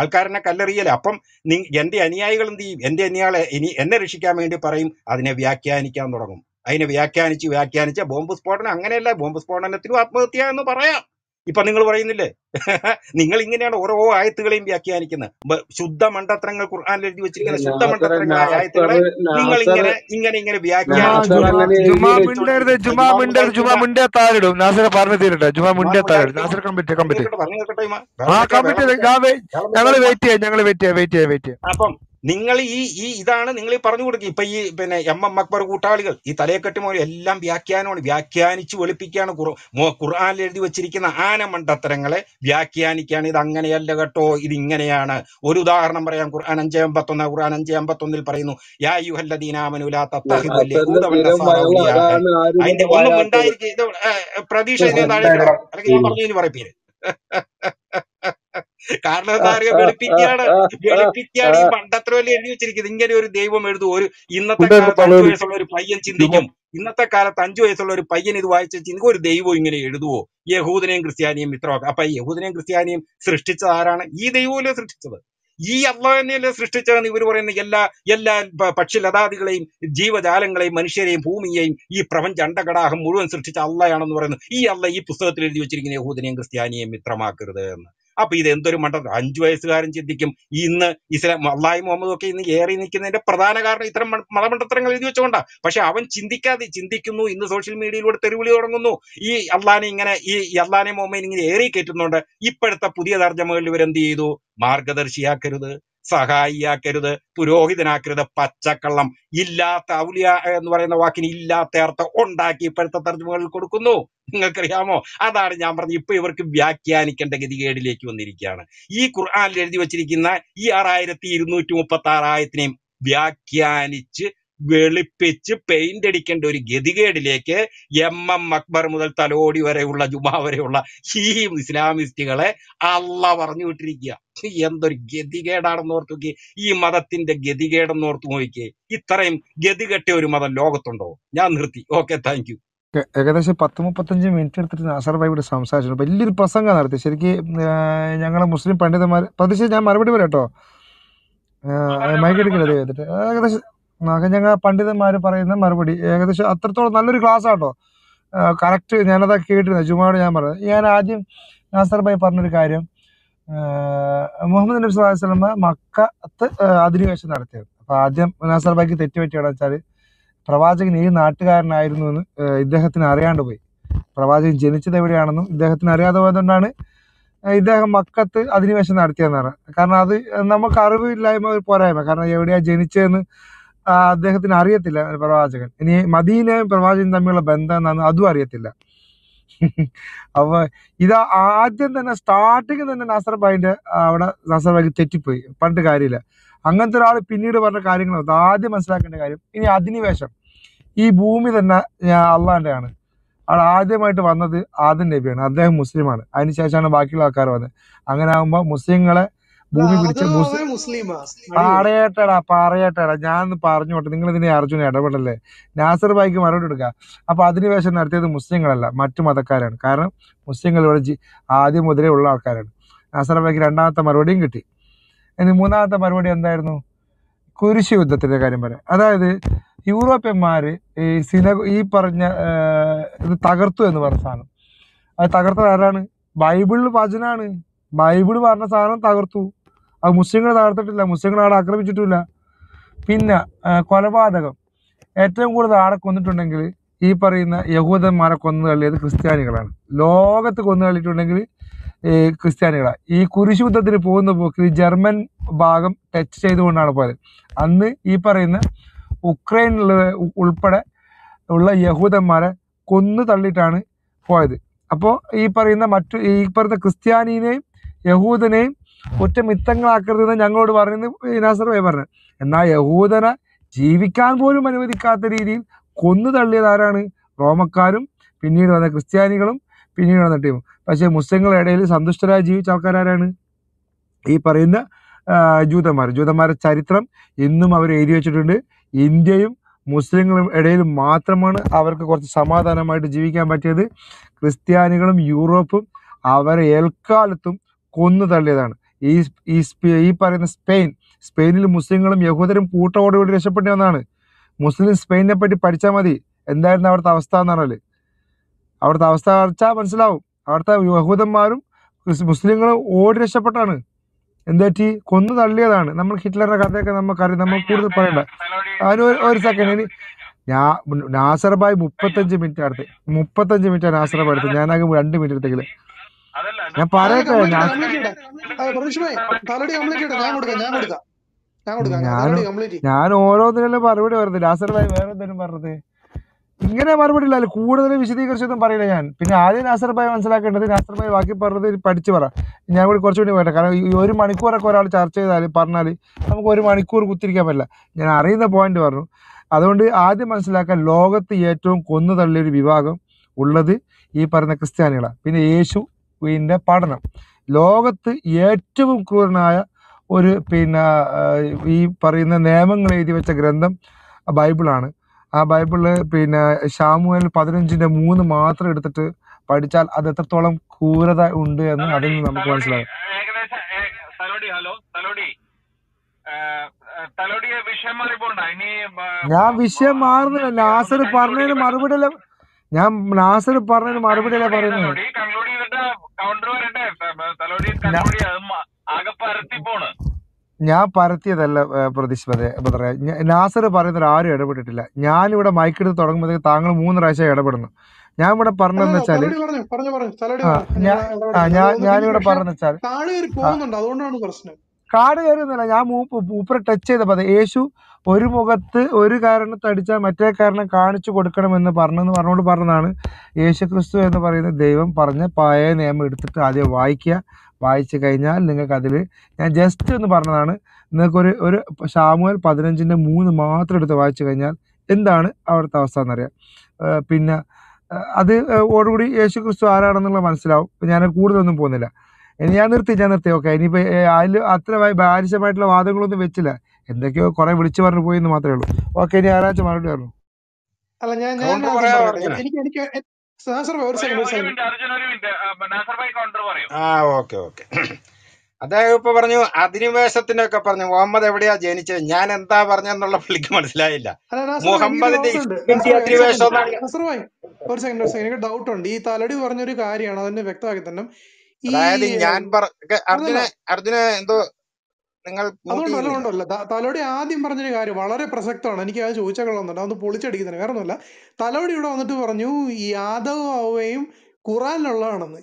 ആൾക്കാരനെ കല്ലെറിയല അപ്പം നി എൻ്റെ അനുയായികൾ എന്ത് ചെയ്യും എൻ്റെ അനുയാളെ ഇനി എന്നെ രക്ഷിക്കാൻ വേണ്ടി പറയും അതിനെ വ്യാഖ്യാനിക്കാൻ തുടങ്ങും അതിനെ വ്യാഖ്യാനിച്ച് വ്യാഖ്യാനിച്ച് ബോംബ് സ്ഫോടനം അങ്ങനെയല്ല ബോംബ് സ്ഫോടനത്തിനും ആത്മഹത്യ എന്ന് പറയാം ഇപ്പൊ നിങ്ങൾ പറയുന്നില്ലേ നിങ്ങൾ ഇങ്ങനെയാണ് ഓരോ ആയത്തുകളെയും വ്യാഖ്യാനിക്കുന്നത് ശുദ്ധ മണ്ടത്തരങ്ങൾ ഖുർആൻ എഴുതി വെച്ചിരിക്കുന്ന ശുദ്ധ മണ്ടത്തരങ്ങളായ ആയത്തുകളെ നിങ്ങൾ ഇങ്ങനെ ഇങ്ങനെ ഇങ്ങനെ വ്യാഖ്യാനിച്ചു അപ്പം നിങ്ങൾ ഈ ഈ ഇതാണ് നിങ്ങൾ ഈ പറഞ്ഞു കൊടുക്കുക ഇപ്പൊ ഈ പിന്നെ എം എം അക്ബർ കൂട്ടാളികൾ ഈ തലയെക്കെട്ട് മോലെ എല്ലാം വ്യാഖ്യാനമാണ് വ്യാഖ്യാനിച്ചു വെളുപ്പിക്കുകയാണ് ഖുർആാനിൽ എഴുതി വെച്ചിരിക്കുന്ന ആന മണ്ടത്തരങ്ങളെ വ്യാഖ്യാനിക്കുകയാണ് ഇത് അങ്ങനെയല്ല കേട്ടോ ഇത് ഇങ്ങനെയാണ് ഒരു ഉദാഹരണം പറയാം ഖുർആൻ അഞ്ച് അമ്പത്തൊന്ന് ഖുർആൻ അഞ്ച് അമ്പത്തൊന്നിൽ പറയുന്നു അതിന്റെ പ്രതീക്ഷ ഞാൻ കാരണം എന്താ അറിയാം വെളുപ്പിക്കാണ് വെളുപ്പിക്കാണ് ഈ പണ്ടത്ര വലിയ എഴുതി വെച്ചിരിക്കുന്നത് ഇങ്ങനെ ഒരു ദൈവം എഴുതും ഒരു ഇന്നത്തെ കാലത്ത് അഞ്ചു വയസ്സുള്ള ഒരു പയ്യൻ ചിന്തിക്കും ഇന്നത്തെ കാലത്ത് അഞ്ചു വയസ്സുള്ള ഒരു പയ്യൻ ഇത് വായിച്ച ചിന്തിക്കും ഒരു ദൈവം ഇങ്ങനെ എഴുതുവോ യഹൂദനെയും ക്രിസ്ത്യാനിയും ഇത്രയൊക്കെ അപ്പൊ യഹൂദനെയും ക്രിസ്ത്യാനിയും സൃഷ്ടിച്ചത് ആരാണ് ഈ ദൈവമല്ലേ സൃഷ്ടിച്ചത് ഈ അള്ളാഹനെയല്ലേ സൃഷ്ടിച്ചതെന്ന് ഇവർ പറയുന്ന എല്ലാ എല്ലാ പക്ഷിലതാദികളെയും ജീവജാലങ്ങളെയും മനുഷ്യരെയും ഭൂമിയെയും ഈ പ്രപഞ്ച അണ്ടകടാഹം മുഴുവൻ സൃഷ്ടിച്ച അള്ളയാണെന്ന് പറയുന്നു ഈ അള്ള ഈ പുസ്തകത്തിൽ എഴുതി വെച്ചിരിക്കുന്ന യഹൂദനെയും ക്രിസ്ത്യാനിയെയും മിത്രമാക്കരുത് എന്ന് അപ്പൊ ഇത് എന്തൊരു മണ്ടത് അഞ്ചു വയസ്സുകാരൻ ചിന്തിക്കും ഇന്ന് ഇസ്ലാം അള്ളാഹി മുഹമ്മദ് ഒക്കെ ഇന്ന് ഏറി നിൽക്കുന്നതിന്റെ പ്രധാന കാരണം ഇത്തരം മതമണ്ഡത്തരങ്ങൾ എഴുതി വെച്ചുകൊണ്ടാണ് പക്ഷെ അവൻ ചിന്തിക്കാതെ ചിന്തിക്കുന്നു ഇന്ന് സോഷ്യൽ മീഡിയയിലൂടെ തെരുവിളി തുടങ്ങുന്നു ഈ അള്ളാനെ ഇങ്ങനെ ഈ അള്ളാനെ മുഹമ്മദ് ഇങ്ങനെ ഏറി കയറ്റുന്നുണ്ട് ഇപ്പോഴത്തെ പുതിയ തർജ്ജമകളിൽ ഇവരെന്ത് ചെയ്തു മാർഗദർശിയാക്കരുത് സഹായിയാക്കരുത് പുരോഹിതനാക്കരുത് പച്ചക്കള്ളം ഇല്ലാത്ത ഔലിയ എന്ന് പറയുന്ന വാക്കിന് ഇല്ലാത്ത അർത്ഥം ഉണ്ടാക്കി ഇപ്പോഴത്തെ തർജ്ജമകളിൽ കൊടുക്കുന്നു നിങ്ങൾക്കറിയാമോ അതാണ് ഞാൻ പറഞ്ഞത് ഇപ്പൊ ഇവർക്ക് വ്യാഖ്യാനിക്കേണ്ട ഗതികേടിലേക്ക് വന്നിരിക്കുകയാണ് ഈ ഖുർആാനിൽ എഴുതി വച്ചിരിക്കുന്ന ഈ ആറായിരത്തി ഇരുന്നൂറ്റി മുപ്പത്തി ആറായത്തിനെയും വ്യാഖ്യാനിച്ച് വെളുപ്പിച്ച് പെയിന്റ് അടിക്കേണ്ട ഒരു ഗതികേടിലേക്ക് എം എം അക്ബർ മുതൽ തലോടി വരെയുള്ള ജുമാ വരെയുള്ള ഈ ഇസ്ലാമിസ്റ്റുകളെ അള്ള പറഞ്ഞു വിട്ടിരിക്കുക എന്തൊരു ഗതികേടാണെന്ന് ഓർത്ത് നോക്കി ഈ മതത്തിന്റെ ഗതികേടെന്ന് ഓർത്ത് നോക്കിയേ ഇത്രയും ഗതികെട്ട ഒരു മതം ലോകത്തുണ്ടോ ഞാൻ നിർത്തി ഓക്കെ താങ്ക് ഏകദേശം പത്ത് മുപ്പത്തഞ്ച് മിനിറ്റ് എടുത്തിട്ട് നാസർ ഭായി ഇവിടെ സംസാരിച്ചു വലിയൊരു പ്രസംഗം നടത്തി ശരിക്കും ഞങ്ങളെ മുസ്ലിം പണ്ഡിതന്മാർ പ്രതിഷേധം ഞാൻ മറുപടി പറയാം കേട്ടോ മൈക്കെടുക്കില്ല ഏകദേശം ഞങ്ങൾ പണ്ഡിതന്മാർ പറയുന്ന മറുപടി ഏകദേശം അത്രത്തോളം നല്ലൊരു ക്ലാസ് ആട്ടോ കറക്റ്റ് ഞാനത് കേട്ടിരുന്നു ചുമ്മാട് ഞാൻ പറഞ്ഞത് ഞാൻ ആദ്യം നാസർ ഭായി പറഞ്ഞൊരു കാര്യം മുഹമ്മദ് നബി സ്വലാഹു വസ്ലമ മക്കത്ത് അധിനിവേശം നടത്തിയത് അപ്പോൾ ആദ്യം നാസർ ഭായിക്ക് തെറ്റുപറ്റിയാണെന്ന് വെച്ചാൽ പ്രവാചകൻ ഈ നാട്ടുകാരനായിരുന്നു എന്ന് ഇദ്ദേഹത്തിന് അറിയാണ്ട് പോയി പ്രവാചകൻ ജനിച്ചത് എവിടെയാണെന്നും ഇദ്ദേഹത്തിന് അറിയാതെ പോയതുകൊണ്ടാണ് ഇദ്ദേഹം മക്കത്ത് അധിനിവേശം നടത്തിയെന്ന് കാരണം അത് നമുക്ക് അറിവില്ലായ്മ ഒരു പോരായ്മ കാരണം എവിടെയാണ് ജനിച്ചതെന്ന് അദ്ദേഹത്തിന് അറിയത്തില്ല പ്രവാചകൻ ഇനി മദീനയും പ്രവാചകനും തമ്മിലുള്ള ബന്ധം എന്താണെന്ന് അതും അറിയത്തില്ല അപ്പൊ ഇത് ആദ്യം തന്നെ സ്റ്റാർട്ടിങ് തന്നെ നാസർബായിന്റെ അവിടെ നാസർബായിക്ക് തെറ്റിപ്പോയി പണ്ട് കാര്യമില്ല അങ്ങനത്തെ ഒരാൾ പിന്നീട് പറഞ്ഞ കാര്യങ്ങൾ ആദ്യം മനസ്സിലാക്കേണ്ട കാര്യം ഇനി അധിനിവേശം ഈ ഭൂമി തന്നെ ഞാൻ ആണ് അവിടെ ആദ്യമായിട്ട് വന്നത് ആദ്യം നബിയാണ് അദ്ദേഹം മുസ്ലിമാണ് അതിനുശേഷമാണ് ബാക്കിയുള്ള ആൾക്കാർ വന്നത് അങ്ങനെ ആകുമ്പോൾ മുസ്ലിങ്ങളെ ഭൂമി പിടിച്ച പാറയാട്ടാടാ പാറയാട്ടാടാ ഞാൻ പറഞ്ഞോട്ടെ നിങ്ങൾ ഇതിനെ അർജുന ഇടപെടല്ലേ നാസർ ബായിക്ക് മറുപടി എടുക്കുക അപ്പൊ അധിനിവേശം നടത്തിയത് മുസ്ലിങ്ങളല്ല മറ്റു മതക്കാരാണ് കാരണം മുസ്ലിങ്ങൾ ഇവിടെ ആദ്യം മുതലേ ഉള്ള ആൾക്കാരാണ് നാസർ ബായിക്ക് രണ്ടാമത്തെ മറുപടിയും കിട്ടി ഇനി മൂന്നാമത്തെ മറുപടി എന്തായിരുന്നു കുരിശി യുദ്ധത്തിന്റെ കാര്യം പറയാം അതായത് യൂറോപ്യന്മാര് ഈ സിന ഈ പറഞ്ഞ ഇത് തകർത്തു എന്ന് പറഞ്ഞ സാധനം അത് തകർത്തത് ആരാണ് ബൈബിളിൽ വചനാണ് ബൈബിൾ പറഞ്ഞ സാധനം തകർത്തു അത് മുസ്ലിങ്ങൾ തകർത്തിട്ടില്ല മുസ്ലിങ്ങൾ അവിടെ ആക്രമിച്ചിട്ടില്ല പിന്നെ കൊലപാതകം ഏറ്റവും കൂടുതൽ ആടെ കൊന്നിട്ടുണ്ടെങ്കിൽ ഈ പറയുന്ന യഹൂദന്മാരെ കൊന്നു തള്ളിയത് ക്രിസ്ത്യാനികളാണ് ലോകത്ത് കൊന്നു തള്ളിയിട്ടുണ്ടെങ്കിൽ ക്രിസ്ത്യാനികളാണ് ഈ കുരിശുദ്ധത്തിന് പോകുന്ന പോക്കിൽ ജർമ്മൻ ഭാഗം ടച്ച് ചെയ്തുകൊണ്ടാണ് പോയത് അന്ന് ഈ പറയുന്ന ഉക്രൈനിൽ ഉൾപ്പെടെ ഉള്ള യഹൂദന്മാരെ കൊന്നു തള്ളിയിട്ടാണ് പോയത് അപ്പോൾ ഈ പറയുന്ന മറ്റു ഈ പറയുന്ന ക്രിസ്ത്യാനിനെയും യഹൂദനെയും കുറ്റമിത്തങ്ങളാക്കരുതെന്ന് ഞങ്ങളോട് പറയുന്നത് നാസർ ഭായി പറഞ്ഞു എന്നാൽ യഹൂദനെ ജീവിക്കാൻ പോലും അനുവദിക്കാത്ത രീതിയിൽ കൊന്നു തള്ളിയത് ആരാണ് റോമക്കാരും പിന്നീട് വന്ന ക്രിസ്ത്യാനികളും പിന്നീട് വന്ന ടീമും പക്ഷേ മുസ്ലിങ്ങളുടെ ഇടയിൽ സന്തുഷ്ടരായി ജീവിച്ച ആൾക്കാരാരാണ് ഈ പറയുന്ന ജൂതന്മാർ ജൂതന്മാരുടെ ചരിത്രം ഇന്നും അവർ എഴുതി വെച്ചിട്ടുണ്ട് ഇന്ത്യയും മുസ്ലിങ്ങളും ഇടയിൽ മാത്രമാണ് അവർക്ക് കുറച്ച് സമാധാനമായിട്ട് ജീവിക്കാൻ പറ്റിയത് ക്രിസ്ത്യാനികളും യൂറോപ്പും അവരെ ഏൽക്കാലത്തും കൊന്നു തള്ളിയതാണ് ഈ ഈ ഈ പറയുന്ന സ്പെയിൻ സ്പെയിനിൽ മുസ്ലിങ്ങളും യഹൂദരും കൂട്ടോടുകൂടി രക്ഷപ്പെട്ടു വന്നാണ് മുസ്ലിം സ്പെയിനെ പറ്റി പഠിച്ചാൽ മതി എന്തായിരുന്നു അവിടുത്തെ അവസ്ഥ എന്ന് പറഞ്ഞാൽ അവിടുത്തെ അവസ്ഥ പഠിച്ചാൽ മനസ്സിലാവും അവിടുത്തെ യഹൂദന്മാരും മുസ്ലിങ്ങളും ഓടി രക്ഷപ്പെട്ടാണ് എന്താറ്റി കൊന്നു തള്ളിയതാണ് നമ്മൾ ഹിറ്റ്ലറുടെ കഥയൊക്കെ നമുക്കറിയാം നമ്മൾ കൂടുതൽ പറയണ്ട അതിന് ഒരു സെക്കൻഡ് ഇനി നാസർബായ് മുപ്പത്തഞ്ച് മിനിറ്റ് അടുത്ത് മുപ്പത്തഞ്ച് മിനിറ്റ് നാസർബായ് അടുത്ത് ഞാനാകെ രണ്ട് മിനിറ്റ് എടുത്തെങ്കിലും ഞാൻ പറയട്ടെ ഞാൻ ഞാൻ ഓരോന്നിനും മറുപടി പറഞ്ഞത് ലാസർ ഭായി വേറെ എന്തെങ്കിലും പറഞ്ഞത് ഇങ്ങനെ മറുപടി ഇല്ല കൂടുതൽ വിശദീകരിച്ചൊന്നും പറയില്ല ഞാൻ പിന്നെ ആദ്യം നാസർ ഭായി മനസ്സിലാക്കേണ്ടത് നാസർ ഭായി ബാക്കി പറഞ്ഞത് പഠിച്ചു പറ ഞാൻ കൂടി കുറച്ചുകൂടി വേണ്ട കാരണം ഈ ഒരു മണിക്കൂറൊക്കെ ഒരാൾ ചർച്ച ചെയ്താൽ പറഞ്ഞാൽ നമുക്ക് ഒരു മണിക്കൂർ കുത്തിരിക്കാൻ പറ്റില്ല ഞാൻ അറിയുന്ന പോയിന്റ് പറഞ്ഞു അതുകൊണ്ട് ആദ്യം മനസ്സിലാക്കാൻ ലോകത്ത് ഏറ്റവും കൊന്നു തള്ളിയൊരു വിഭാഗം ഉള്ളത് ഈ പറയുന്ന ക്രിസ്ത്യാനികളാണ് പിന്നെ യേശു പിന്നെ പഠനം ലോകത്ത് ഏറ്റവും ക്രൂരനായ ഒരു പിന്നെ ഈ പറയുന്ന നിയമങ്ങൾ എഴുതി വെച്ച ഗ്രന്ഥം ബൈബിളാണ് ആ ബൈബിള് പിന്നെ ഷാമുവൽ പതിനഞ്ചിൻ്റെ മൂന്ന് മാത്രം എടുത്തിട്ട് പഠിച്ചാൽ അത് എത്രത്തോളം ക്രൂരത ഉണ്ട് എന്ന് അതിൽ നിന്ന് നമുക്ക് മനസ്സിലാകും ഞാൻ വിഷയം മാറുന്നില്ല നാസർ പറഞ്ഞതിന് മറുപടി ഞാൻ നാസർ പറഞ്ഞതിന് മറുപടിയല്ല പറയുന്നത് ആകെ ഞാൻ പരത്തിയതല്ല പ്രതീക്ഷതെ നാസർ പറയുന്നത് ആരും ഇടപെട്ടിട്ടില്ല ഞാനിവിടെ മൈക്കെടുത്ത് തുടങ്ങുമ്പോഴത്തേക്ക് താങ്കൾ മൂന്ന് പ്രാവശ്യം ഇടപെടുന്നു ഞാൻ ഇവിടെ പറഞ്ഞതെന്ന് വെച്ചാല് ഞാനിവിടെ പറഞ്ഞെന്ന് വെച്ചാൽ അതുകൊണ്ടാണ് പ്രശ്നം കാട് കയറിയൊന്നുമില്ല ഞാൻ മൂപ്പർ ടച്ച് ചെയ്തപ്പോൾ അതെ യേശു ഒരു മുഖത്ത് ഒരു കാരണത്ത് അടിച്ചാൽ മറ്റേ കാരണം കാണിച്ചു കൊടുക്കണമെന്ന് പറഞ്ഞെന്ന് പറഞ്ഞുകൊണ്ട് പറഞ്ഞതാണ് യേശു ക്രിസ്തു എന്ന് പറയുന്ന ദൈവം പറഞ്ഞ പഴയ നിയമം എടുത്തിട്ട് ആദ്യം വായിക്കുക വായിച്ചു കഴിഞ്ഞാൽ നിങ്ങൾക്കതിൽ ഞാൻ ജസ്റ്റ് എന്ന് പറഞ്ഞതാണ് നിങ്ങൾക്കൊരു ഒരു ഷാമുവൽ പതിനഞ്ചിൻ്റെ മൂന്ന് മാത്രം എടുത്ത് വായിച്ചു കഴിഞ്ഞാൽ എന്താണ് അവിടുത്തെ അവസ്ഥ എന്നറിയാം പിന്നെ അത് ഓടുകൂടി യേശു ക്രിസ്തു ആരാണെന്നുള്ള മനസ്സിലാവും ഞാൻ കൂടുതലൊന്നും പോകുന്നില്ല ഇനി ഞാൻ നിർത്തി ഞാൻ നിർത്തി ഓക്കെ ഇനിയിപ്പോൾ അതിൽ അത്ര ബാരിശമായിട്ടുള്ള വാദങ്ങളൊന്നും വെച്ചില്ല എന്തൊക്കെയോ കുറെ വിളിച്ചു പറഞ്ഞു പോയി എന്ന് മാത്രമേ ഉള്ളൂ ഓക്കെ ഇനി ആരാച്ച മറുപടി പറഞ്ഞു അല്ല ഞാൻ എനിക്ക് എനിക്ക് ആ ഓക്കെ ഓക്കെ അദ്ദേഹം ഇപ്പൊ പറഞ്ഞു അധിനിവേശത്തിനൊക്കെ പറഞ്ഞു മുഹമ്മദ് എവിടെയാ ജനിച്ചത് ഞാൻ എന്താ പറഞ്ഞെന്നുള്ള പുള്ളിക്ക് മനസ്സിലായില്ല മുഹമ്മദിന്റെ ഒരു സെക്കൻഡ് ഒരു സെക്കൻഡ് എനിക്ക് ഡൗട്ട് ഉണ്ട് ഈ തലടി പറഞ്ഞൊരു കാര്യമാണ് അതിന്റെ വ്യക്തമാക്കി തന്നെ അതായത് ഞാൻ അർജുന അർജുന എന്തോ നിങ്ങൾ അതുകൊണ്ടല്ല തലോടി ആദ്യം പറഞ്ഞൊരു കാര്യം വളരെ പ്രസക്തമാണ് എനിക്ക് അത് ചോദിച്ചാൽ കൊള്ളുന്നുണ്ട് അതൊന്ന് പൊളിച്ചടിക്കുന്നത് കാരണമല്ല തലോടി ഇവിടെ വന്നിട്ട് പറഞ്ഞു യാദവ് ആവുകയും ഖുറാനിലുള്ളതാണെന്ന്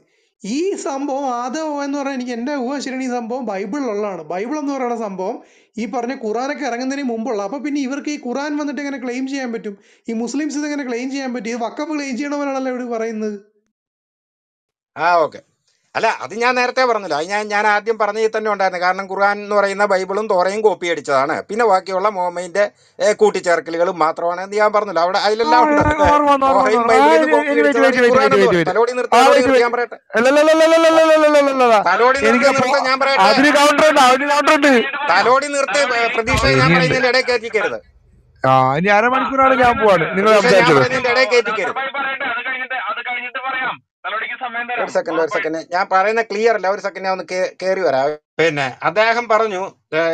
ഈ സംഭവം ആദവ് എന്ന് പറഞ്ഞാൽ എനിക്ക് എൻ്റെ ഊഹ ശരിയാണ് ഈ സംഭവം ബൈബിളിലുള്ളതാണ് ബൈബിൾ എന്ന് പറയുന്ന സംഭവം ഈ പറഞ്ഞ ഖുറാനൊക്കെ ഇറങ്ങുന്നതിന് മുമ്പുള്ള അപ്പോൾ പിന്നെ ഇവർക്ക് ഈ ഖുറാൻ വന്നിട്ട് എങ്ങനെ ക്ലെയിം ചെയ്യാൻ പറ്റും ഈ മുസ്ലിംസ് എങ്ങനെ ക്ലെയിം ചെയ്യാൻ പറ്റും ഇത് വക്കപ്പ് ക്ലെയിം ചെയ്യണവരാണല്ലോ ഇവിടെ പറയുന്നത് ആ ഓക്കെ അല്ല അത് ഞാൻ നേരത്തെ പറഞ്ഞല്ലോ അത് ഞാൻ ഞാൻ ആദ്യം പറഞ്ഞതിൽ തന്നെ ഉണ്ടായിരുന്നു കാരണം ഖുർആൻ എന്ന് പറയുന്ന ബൈബിളും തോറയും കോപ്പി അടിച്ചതാണ് പിന്നെ ബാക്കിയുള്ള മോമയിന്റെ കൂട്ടിച്ചേർക്കലുകളും മാത്രമാണ് എന്ന് ഞാൻ പറഞ്ഞല്ലോ അവിടെ അതിലെല്ലാം തലോടി നിർത്തി പ്രതീക്ഷ ഞാൻ പറയുന്നതിന്റെ ഇടയിൽ കയറ്റിക്കരുത് ആ ഇനി അരമണിക്കൂറാണ് ഞാൻ പോവാണ് നിങ്ങൾ സംസാരിച്ചത് ഒരു സെക്കൻഡ് ഒരു സെക്കൻഡ് ഞാൻ പറയുന്ന ക്ലിയർ അല്ല ഒരു സെക്കൻഡ് ഞാൻ ഒന്ന് കേറി വരാം പിന്നെ അദ്ദേഹം പറഞ്ഞു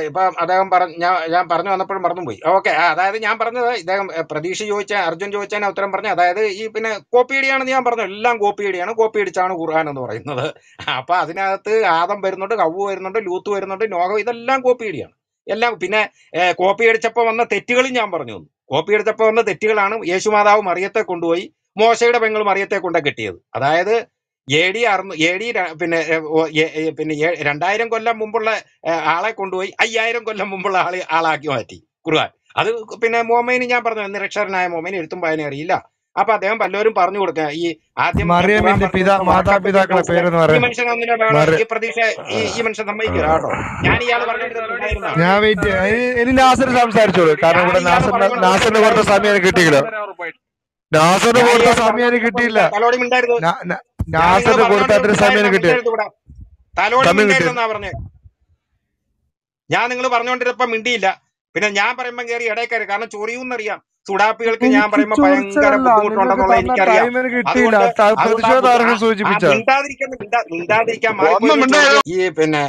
ഇപ്പൊ അദ്ദേഹം പറഞ്ഞു ഞാൻ ഞാൻ പറഞ്ഞു വന്നപ്പോഴും മറന്നുപോയി ഓക്കെ അതായത് ഞാൻ പറഞ്ഞത് ഇദ്ദേഹം പ്രതീക്ഷ ചോദിച്ച അർജുൻ ചോദിച്ചതിന് ഉത്തരം പറഞ്ഞു അതായത് ഈ പിന്നെ കോപ്പി അടിയാണെന്ന് ഞാൻ പറഞ്ഞു എല്ലാം കോപ്പി അടിയാണ് കോപ്പി അടിച്ചാണ് ഖുർആൻ എന്ന് പറയുന്നത് അപ്പൊ അതിനകത്ത് ആദം വരുന്നുണ്ട് കവ് വരുന്നുണ്ട് ലൂത്ത് വരുന്നുണ്ട് നോഹം ഇതെല്ലാം കോപ്പി അടിയാണ് എല്ലാം പിന്നെ കോപ്പി അടിച്ചപ്പോ വന്ന തെറ്റുകളും ഞാൻ പറഞ്ഞു കോപ്പി എടുത്തപ്പോ വന്ന തെറ്റുകളാണ് യേശുമാതാവ് മറിയത്തെ കൊണ്ടുപോയി മോശയുടെ പെങ്ങൾ മറിയത്തെ കൊണ്ട കിട്ടിയത് അതായത് എ ഡി അറുന്നൂ എ ഡി പിന്നെ പിന്നെ രണ്ടായിരം കൊല്ലം മുമ്പുള്ള ആളെ കൊണ്ടുപോയി അയ്യായിരം കൊല്ലം മുമ്പുള്ള ആളെ ആളാക്കി മാറ്റി ഖുർആൻ അത് പിന്നെ മോമേന് ഞാൻ പറഞ്ഞു നിരക്ഷരനായ മോമേന് എഴുത്തും പായനെ അറിയില്ല അപ്പൊ അദ്ദേഹം പലരും പറഞ്ഞു കൊടുക്കുക ഈ ആദ്യം മറിയമിന്റെ പിതാ മാതാപിതാക്കളെ ഈ മനുഷ്യൻ ഒന്നിനും ഈ പ്രതീക്ഷ ഈ മനുഷ്യൻ ഞാൻ ഇയാൾ പറഞ്ഞിട്ട് ഞാൻ വെയിറ്റ് നാസർ സംസാരിച്ചോളൂ കാരണം ഇവിടെ സമയം കിട്ടിയില്ല നാസറിന് കൊടുത്ത സമയം കിട്ടിയില്ല നാസറിന് കൊടുത്ത അത്ര സമയം കിട്ടിയ ഞാൻ നിങ്ങൾ പറഞ്ഞുകൊണ്ടിരുന്നപ്പോ മിണ്ടിയില്ല പിന്നെ ഞാൻ പറയുമ്പോ കേറി ഇടയിൽ കാരണം ചൊറിയൂന്നറിയാം സുഡാപ്പികൾക്ക് ഞാൻ പറയുമ്പോ ഭയങ്കര ബുദ്ധിമുട്ടുണ്ടെന്നുള്ള എനിക്കറിയാം ഈ പിന്നെ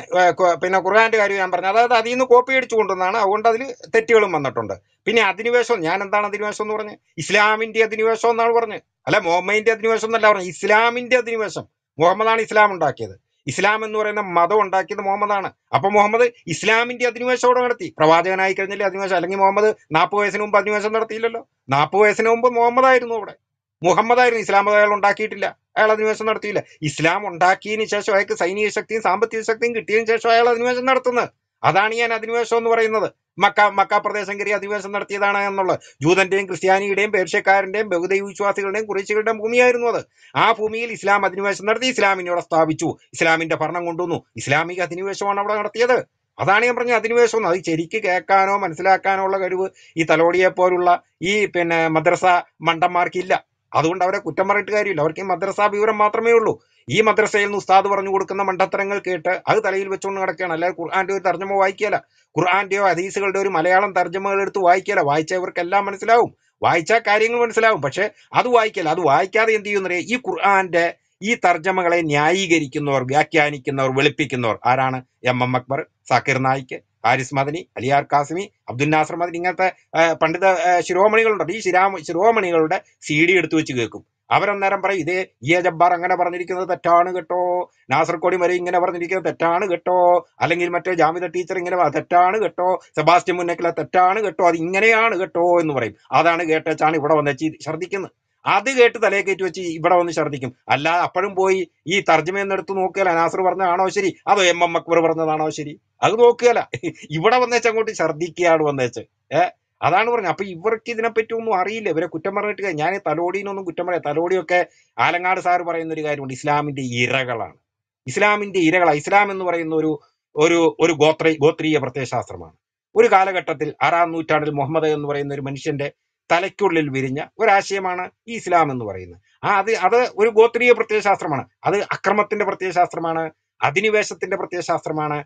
പിന്നെ ഖുർആാന്റെ കാര്യം ഞാൻ പറഞ്ഞു അതായത് അതിൽ നിന്ന് കോപ്പി അടിച്ചു കൊണ്ടുവന്നാണ് അതുകൊണ്ട് അതിൽ തെറ്റുകളും വന്നിട്ടുണ്ട് പിന്നെ അധിനിവേശം ഞാൻ എന്താണ് അധിനിവേശം എന്ന് പറഞ്ഞു ഇസ്ലാമിന്റെ അധിനിവേശം എന്നാണ് പറഞ്ഞത് അല്ല മുഹമ്മദിന്റെ അധിനിവേശം എന്നല്ല പറഞ്ഞു ഇസ്ലാമിന്റെ അധിനിവേശം മുഹമ്മദാണ് ഇസ്ലാം ഉണ്ടാക്കിയത് ഇസ്ലാം എന്ന് പറയുന്ന മതം ഉണ്ടാക്കിയത് മുഹമ്മദാണ് അപ്പൊ മുഹമ്മദ് ഇസ്ലാമിന്റെ അധിനിവേശം നടത്തി പ്രവാചകനായി കഴിഞ്ഞില്ലേ അധിനിവേശം അല്ലെങ്കിൽ മുഹമ്മദ് നാൽപ്പത് വയസ്സിന് മുമ്പ് അധിനിവേശം നടത്തിയില്ലല്ലോ നാൽപ്പത് വയസ്സിന് മുമ്പ് മുഹമ്മദ് ആയിരുന്നു അവിടെ മുഹമ്മദ് ആയിരുന്നു ഇസ്ലാം അയാൾ ഉണ്ടാക്കിയിട്ടില്ല അയാൾ അധിനിവേശം നടത്തിയില്ല ഇസ്ലാം ഉണ്ടാക്കിയതിന് ശേഷം അയാൾക്ക് സൈനിക ശക്തിയും സാമ്പത്തിക ശക്തിയും കിട്ടിയതിന് ശേഷം അയാൾ അധിനിവേശം നടത്തുന്നത് അതാണ് ഞാൻ അധിനിവേശം എന്ന് പറയുന്നത് മക്ക മക്ക പ്രദേശം കയറി അധിവേശം നടത്തിയതാണ് എന്നുള്ളത് ജൂതന്റെയും ക്രിസ്ത്യാനിയുടെയും പേർഷ്യക്കാരന്റെയും ബഹുദൈ വിശ്വാസികളുടെയും കുറേശികളുടെയും ഭൂമിയായിരുന്നു അത് ആ ഭൂമിയിൽ ഇസ്ലാം അധിനിവേശം നടത്തി ഇസ്ലാമിനെ അവിടെ സ്ഥാപിച്ചു ഇസ്ലാമിന്റെ ഭരണം കൊണ്ടുവന്നു ഇസ്ലാമിക അധിനിവേശമാണ് അവിടെ നടത്തിയത് അതാണ് ഞാൻ പറഞ്ഞ അധിനിവേശം എന്ന് അത് ശരിക്ക് കേൾക്കാനോ മനസ്സിലാക്കാനോ ഉള്ള കഴിവ് ഈ തലോടിയെ പോലുള്ള ഈ പിന്നെ മദ്രസ മണ്ടന്മാർക്കില്ല അതുകൊണ്ട് അവരെ കുറ്റം പറഞ്ഞിട്ട് കാര്യമില്ല അവർക്ക് ഈ മദ്രസ വിവരം മാത്രമേ ഉള്ളൂ ഈ മദ്രസയിൽ നിന്ന് ഉസ്താദ് പറഞ്ഞു കൊടുക്കുന്ന മണ്ടത്തരങ്ങൾ കേട്ട് അത് തലയിൽ വെച്ചുകൊണ്ട് നടക്കുകയാണ് അല്ലാതെ ഖുർആാൻ്റെ ഒരു തർജ്ജമ വായിക്കുകയല്ല ഖുർആാൻ്റെയോ ഹദീസുകളുടെ ഒരു മലയാളം തർജ്ജമകൾ എടുത്ത് വായിക്കുകയല്ല വായിച്ചവർക്കെല്ലാം മനസ്സിലാവും വായിച്ചാൽ കാര്യങ്ങൾ മനസ്സിലാവും പക്ഷേ അത് വായിക്കല്ല അത് വായിക്കാതെ എന്ത് ചെയ്യുന്നറിയാം ഈ ഖുർആാന്റെ ഈ തർജ്ജമകളെ ന്യായീകരിക്കുന്നവർ വ്യാഖ്യാനിക്കുന്നവർ വെളുപ്പിക്കുന്നവർ ആരാണ് എം എം അക്ബർ സാക്കിർ നായിക്ക് ഹാരിസ് മദനി അലിയാർ കാസിമി അബ്ദുൽ നാസർ മദനി ഇങ്ങനത്തെ പണ്ഡിത ശിരോമണികളുണ്ടോ ഈ ശിരാ ശിരോമണികളുടെ സി ഡി എടുത്തു വെച്ച് കേൾക്കും അവരന്നേരം പറയും ഇതേ ഇ ജബ്ബാർ അങ്ങനെ പറഞ്ഞിരിക്കുന്നത് തെറ്റാണ് കേട്ടോ നാസർ കോടിമരി ഇങ്ങനെ പറഞ്ഞിരിക്കുന്നത് തെറ്റാണ് കേട്ടോ അല്ലെങ്കിൽ മറ്റേ ജാമിത ടീച്ചർ ഇങ്ങനെ തെറ്റാണ് കേട്ടോ സെബാസ്റ്റ്യൻ മുന്നേക്കില തെറ്റാണ് കേട്ടോ അത് ഇങ്ങനെയാണ് കേട്ടോ എന്ന് പറയും അതാണ് കേട്ടാണ് ഇവിടെ വന്ന് ഛർദ്ദിക്കുന്നത് അത് കേട്ട് തലയെ കയറ്റി വെച്ച് ഇവിടെ വന്ന് ഛർദ്ദിക്കും അല്ലാതെ അപ്പോഴും പോയി ഈ തർജ്ജമയെന്ന് എടുത്ത് നോക്കുകയല്ല നാസർ പറഞ്ഞതാണോ ശരി അതോ എം എം അക്ബർ പറഞ്ഞതാണോ ശരി അത് നോക്കുകയല്ല ഇവിടെ വന്നേച്ച് അങ്ങോട്ട് ഛർദ്ദിക്കുകയാണ് വന്നേച്ച് ഏഹ് അതാണ് പറഞ്ഞത് അപ്പൊ ഇവർക്ക് ഇതിനെപ്പറ്റി ഒന്നും അറിയില്ല ഇവരെ കുറ്റം പറഞ്ഞിട്ട് ഞാൻ തലോടിനൊന്നും കുറ്റം പറയാം തലോടിയൊക്കെ ആലങ്ങാട് സാറ് പറയുന്ന ഒരു കാര്യമുണ്ട് ഇസ്ലാമിന്റെ ഇരകളാണ് ഇസ്ലാമിന്റെ ഇരകളാണ് ഇസ്ലാം എന്ന് പറയുന്ന ഒരു ഒരു ഒരു ഗോത്ര ഗോത്രീയ പ്രത്യയശാസ്ത്രമാണ് ഒരു കാലഘട്ടത്തിൽ ആറാം നൂറ്റാണ്ടിൽ മുഹമ്മദ് എന്ന് പറയുന്ന ഒരു മനുഷ്യന്റെ തലയ്ക്കുള്ളിൽ വിരിഞ്ഞ ഒരാശയമാണ് ഈ ഇസ്ലാം എന്ന് പറയുന്നത് ആ അത് അത് ഒരു ഗോത്രീയ പ്രത്യയശാസ്ത്രമാണ് അത് അക്രമത്തിന്റെ പ്രത്യയശാസ്ത്രമാണ് അധിനിവേശത്തിന്റെ പ്രത്യയശാസ്ത്രമാണ്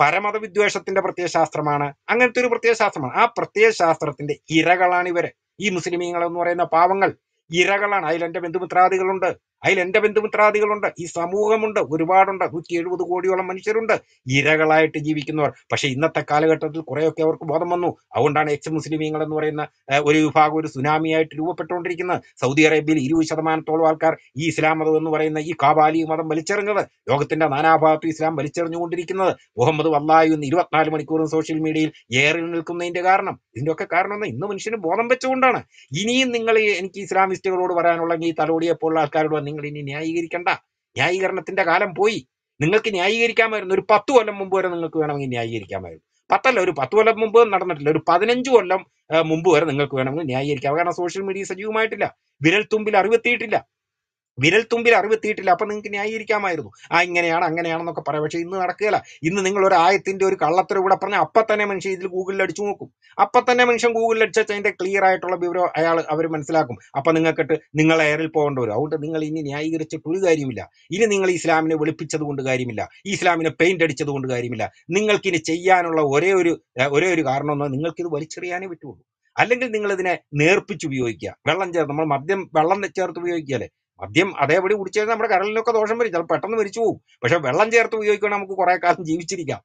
പരമത വിദ്വേഷത്തിന്റെ പ്രത്യയശാസ്ത്രമാണ് അങ്ങനത്തെ ഒരു പ്രത്യയശാസ്ത്രമാണ് ആ പ്രത്യയശാസ്ത്രത്തിന്റെ ഇരകളാണ് ഇവര് ഈ മുസ്ലിമീങ്ങൾ എന്ന് പറയുന്ന പാവങ്ങൾ ഇരകളാണ് അതിൽ എന്റെ ബന്ധുമിത്രാദികളുണ്ട് അതിൽ എൻ്റെ ബന്ധുമിത്രാദികളുണ്ട് ഈ സമൂഹമുണ്ട് ഒരുപാടുണ്ട് നൂറ്റി എഴുപത് കോടിയോളം മനുഷ്യരുണ്ട് ഇരകളായിട്ട് ജീവിക്കുന്നവർ പക്ഷെ ഇന്നത്തെ കാലഘട്ടത്തിൽ കുറേയൊക്കെ അവർക്ക് ബോധം വന്നു അതുകൊണ്ടാണ് എച്ച് മുസ്ലിമീങ്ങൾ എന്ന് പറയുന്ന ഒരു വിഭാഗം ഒരു സുനാമിയായിട്ട് രൂപപ്പെട്ടുകൊണ്ടിരിക്കുന്നത് സൗദി അറേബ്യയിൽ ഇരുപത് ശതമാനത്തോളം ആൾക്കാർ ഈ ഇസ്ലാം മതം എന്ന് പറയുന്ന ഈ കാബാലി മതം വലിച്ചെറിഞ്ഞത് ലോകത്തിന്റെ നാനാഭാഗത്തും ഇസ്ലാം വലിച്ചെറിഞ്ഞുകൊണ്ടിരിക്കുന്നത് മുഹമ്മദ് വല്ലായു എന്ന് ഇരുപത്തിനാല് മണിക്കൂറും സോഷ്യൽ മീഡിയയിൽ ഏറി നിൽക്കുന്നതിന്റെ കാരണം ഇതിന്റെയൊക്കെ കാരണം എന്ന് ഇന്ന് മനുഷ്യന് ബോധം വെച്ചുകൊണ്ടാണ് ഇനിയും നിങ്ങൾ എനിക്ക് ഇസ്ലാമിസ്റ്റുകളോട് പറയാനുള്ള ഈ തലോടിയെപ്പോലുള്ള ആൾക്കാരോട് നിങ്ങൾ ഇനി ന്യായീകരിക്കണ്ട ന്യായീകരണത്തിന്റെ കാലം പോയി നിങ്ങൾക്ക് ന്യായീകരിക്കാമായിരുന്നു ഒരു പത്ത് കൊല്ലം മുമ്പ് വരെ നിങ്ങൾക്ക് വേണമെങ്കിൽ ന്യായീകരിക്കാമായിരുന്നു പത്തല്ല ഒരു പത്ത് കൊല്ലം മുമ്പ് നടന്നിട്ടില്ല ഒരു പതിനഞ്ച് കൊല്ലം മുമ്പ് വരെ നിങ്ങൾക്ക് വേണമെങ്കിൽ ന്യായീകരിക്കാം കാരണം സോഷ്യൽ മീഡിയ സജീവമായിട്ടില്ല വിരൽ തുമ്പിൽ അറിവെത്തിയിട്ടില്ല വിരൽ തുമ്പിൽ അറിവെത്തിയിട്ടില്ല അപ്പം നിങ്ങൾക്ക് ന്യായീകരിക്കാമായിരുന്നു ആ ഇങ്ങനെയാണ് അങ്ങനെയാണെന്നൊക്കെ പറയാം പക്ഷേ ഇന്ന് നടക്കുകയില്ല ഇന്ന് നിങ്ങൾ ഒരു ആയത്തിൻ്റെ ഒരു കള്ളത്തര കൂടെ പറഞ്ഞാൽ അപ്പം തന്നെ മനുഷ്യൻ ഇതിൽ ഗൂഗിളിൽ അടിച്ചു നോക്കും അപ്പം തന്നെ മനുഷ്യൻ ഗൂഗിളിൽ അടിച്ചാൽ അതിൻ്റെ ക്ലിയർ ആയിട്ടുള്ള വിവരം അയാൾ അവർ മനസ്സിലാക്കും അപ്പം നിങ്ങൾക്കിട്ട് നിങ്ങൾ എയറിൽ പോകേണ്ടി വരും അതുകൊണ്ട് നിങ്ങൾ ഇനി ന്യായീകരിച്ചിട്ട് ഒരു കാര്യമില്ല ഇനി നിങ്ങൾ ഇസ്ലാമിനെ വെളുപ്പിച്ചത് കൊണ്ട് കാര്യമില്ല ഈ ഇസ്ലാമിനെ പെയിന്റ് അടിച്ചത് കൊണ്ട് കാര്യമില്ല നിങ്ങൾക്കിനി ചെയ്യാനുള്ള ഒരേ ഒരു ഒരേ ഒരു കാരണം എന്നാൽ നിങ്ങൾക്കിത് വലിച്ചെറിയാനേ പറ്റുള്ളൂ അല്ലെങ്കിൽ നിങ്ങൾ ഇതിനെ നേർപ്പിച്ച് ഉപയോഗിക്കുക വെള്ളം ചേർത്ത് നമ്മൾ മദ്യം വെള്ളം ചേർത്ത് ഉപയോഗിക്കുകയല്ലേ മദ്യം അതേപടി കുടിച്ചാൽ നമ്മുടെ കടലിനൊക്കെ ദോഷം വരും ചിലപ്പോൾ പെട്ടെന്ന് മരിച്ചു പോകും പക്ഷെ വെള്ളം ചേർത്ത് ഉപയോഗിക്കുകയാണെങ്കിൽ നമുക്ക് കുറെ കാലം ജീവിച്ചിരിക്കാം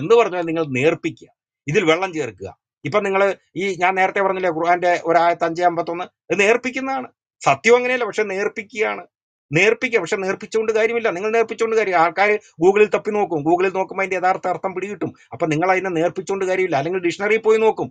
എന്ന് പറഞ്ഞാൽ നിങ്ങൾ നേർപ്പിക്കുക ഇതിൽ വെള്ളം ചേർക്കുക ഇപ്പൊ നിങ്ങൾ ഈ ഞാൻ നേരത്തെ പറഞ്ഞില്ലേ ഖുർആന്റെ ഒരായത്ത് അഞ്ച് അമ്പത്തൊന്ന് ഇത് നേർപ്പിക്കുന്നതാണ് സത്യം അങ്ങനെയല്ല പക്ഷെ നേർപ്പിക്കുകയാണ് നേർപ്പിക്കുക പക്ഷെ നേർപ്പിച്ചുകൊണ്ട് കാര്യമില്ല നിങ്ങൾ നേർപ്പിച്ചുകൊണ്ട് കാര്യം ആൾക്കാർ ഗൂഗിളിൽ തപ്പി നോക്കും ഗൂഗിളിൽ നോക്കുമ്പോൾ അതിന്റെ യഥാർത്ഥ അർത്ഥം പിടികിട്ടും അപ്പൊ നിങ്ങൾ അതിനെ നേർപ്പിച്ചുകൊണ്ട് കാര്യമില്ല അല്ലെങ്കിൽ ഡിക്ഷണറിയിൽ പോയി നോക്കും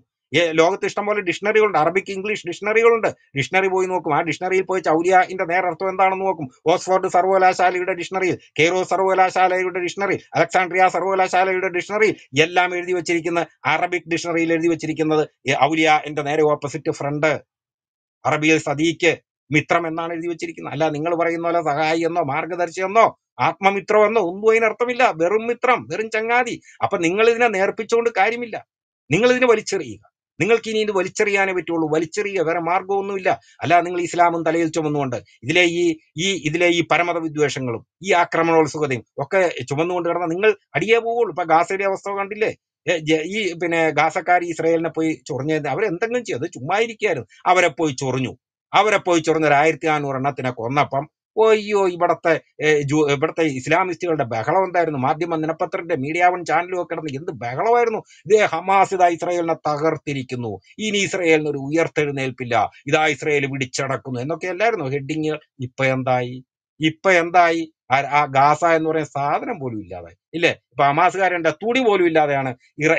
ലോകത്ത് ഇഷ്ടംപോലെ ഡിക്ഷണറികളുണ്ട് അറബിക് ഇംഗ്ലീഷ് ഡിക്ഷണറികളുണ്ട് ഡിക്ഷണറി പോയി നോക്കും ആ ഡിക്ഷണറിയിൽ പോയി ചൗര്യാന്റെ നേരർത്ഥം എന്താണെന്ന് നോക്കും ഓക്സ്ഫോർഡ് സർവകലാശാലയുടെ ഡിക്ഷണറിയിൽ കെയ്റോ സർവകലാശാലയുടെ ഡിക്ഷണറി അലക്സാണ്ട്രിയ സർവകലാശാലയുടെ ഡിക്ഷണറി എല്ലാം എഴുതി വെച്ചിരിക്കുന്ന അറബിക് ഡിക്ഷണറിയിൽ എഴുതി വെച്ചിരിക്കുന്നത് ഔലിയ എന്റെ നേരെ ഓപ്പോസിറ്റ് ഫ്രണ്ട് അറബിയിൽ സദീക്ക് മിത്രം എന്നാണ് എഴുതി വെച്ചിരിക്കുന്നത് അല്ല നിങ്ങൾ പറയുന്ന പോലെ സഹായി എന്നോ മാർഗദർശി എന്നോ ആത്മമിത്രം എന്നോ ഒന്നും അതിനർത്ഥമില്ല വെറും മിത്രം വെറും ചങ്ങാതി അപ്പൊ നിങ്ങൾ ഇതിനെ നേർപ്പിച്ചുകൊണ്ട് കാര്യമില്ല നിങ്ങൾ ഇതിനെ വലിച്ചെറിയുക നിങ്ങൾക്ക് ഇനി ഇത് വലിച്ചെറിയാനേ പറ്റുള്ളൂ വലിച്ചെറിയുക വേറെ മാർഗമൊന്നുമില്ല അല്ല നിങ്ങൾ ഇസ്ലാമും തലയിൽ ചുമന്നുകൊണ്ട് ഇതിലെ ഈ ഈ ഇതിലെ ഈ പരമത വിദ്വേഷങ്ങളും ഈ ആക്രമണോത്സുകതയും ഒക്കെ ചുമന്നുകൊണ്ട് കിടന്ന നിങ്ങൾ അടിയേ പോവുള്ളൂ ഇപ്പൊ ഗാസയുടെ അവസ്ഥ കണ്ടില്ലേ ഈ പിന്നെ ഗാസക്കാർ ഇസ്രയേലിനെ പോയി ചൊറിഞ്ഞത് അവരെന്തെങ്കിലും ചെയ്തു ചുമ്മാ ഇരിക്കുകയായിരുന്നു അവരെ പോയി ചൊറിഞ്ഞു അവരെ പോയി ചൊറിഞ്ഞൊരു ആയിരത്തി നാനൂറ് എണ്ണത്തിനെ കൊന്നപ്പം ഓയ്യോ ഇവിടത്തെ ഇവിടത്തെ ഇസ്ലാമിസ്റ്റുകളുടെ ബഹളം എന്തായിരുന്നു മാധ്യമ ദിനപത്രത്തിന്റെ മീഡിയ വൺ ചാനലും ഒക്കെ കിടന്ന് എന്ത് ബഹളമായിരുന്നു ഇതേ ഹമാസ് ഇതാ ഇസ്രയേലിനെ തകർത്തിരിക്കുന്നു ഇനി ഇസ്രയേലിന് ഒരു ഉയർത്തെഴുന്നേൽപ്പില്ല ഇതാ ഇസ്രയേൽ പിടിച്ചടക്കുന്നു എന്നൊക്കെ അല്ലായിരുന്നു ഹെഡിങ് ഇപ്പൊ എന്തായി ഇപ്പൊ എന്തായി ആ ഗാസ എന്ന് പറയുന്ന സാധനം പോലും ഇല്ലാതെ ഇല്ലേ ഇപ്പൊ ഹമാസുകാരന്റെ തുണി പോലും ഇല്ലാതെയാണ്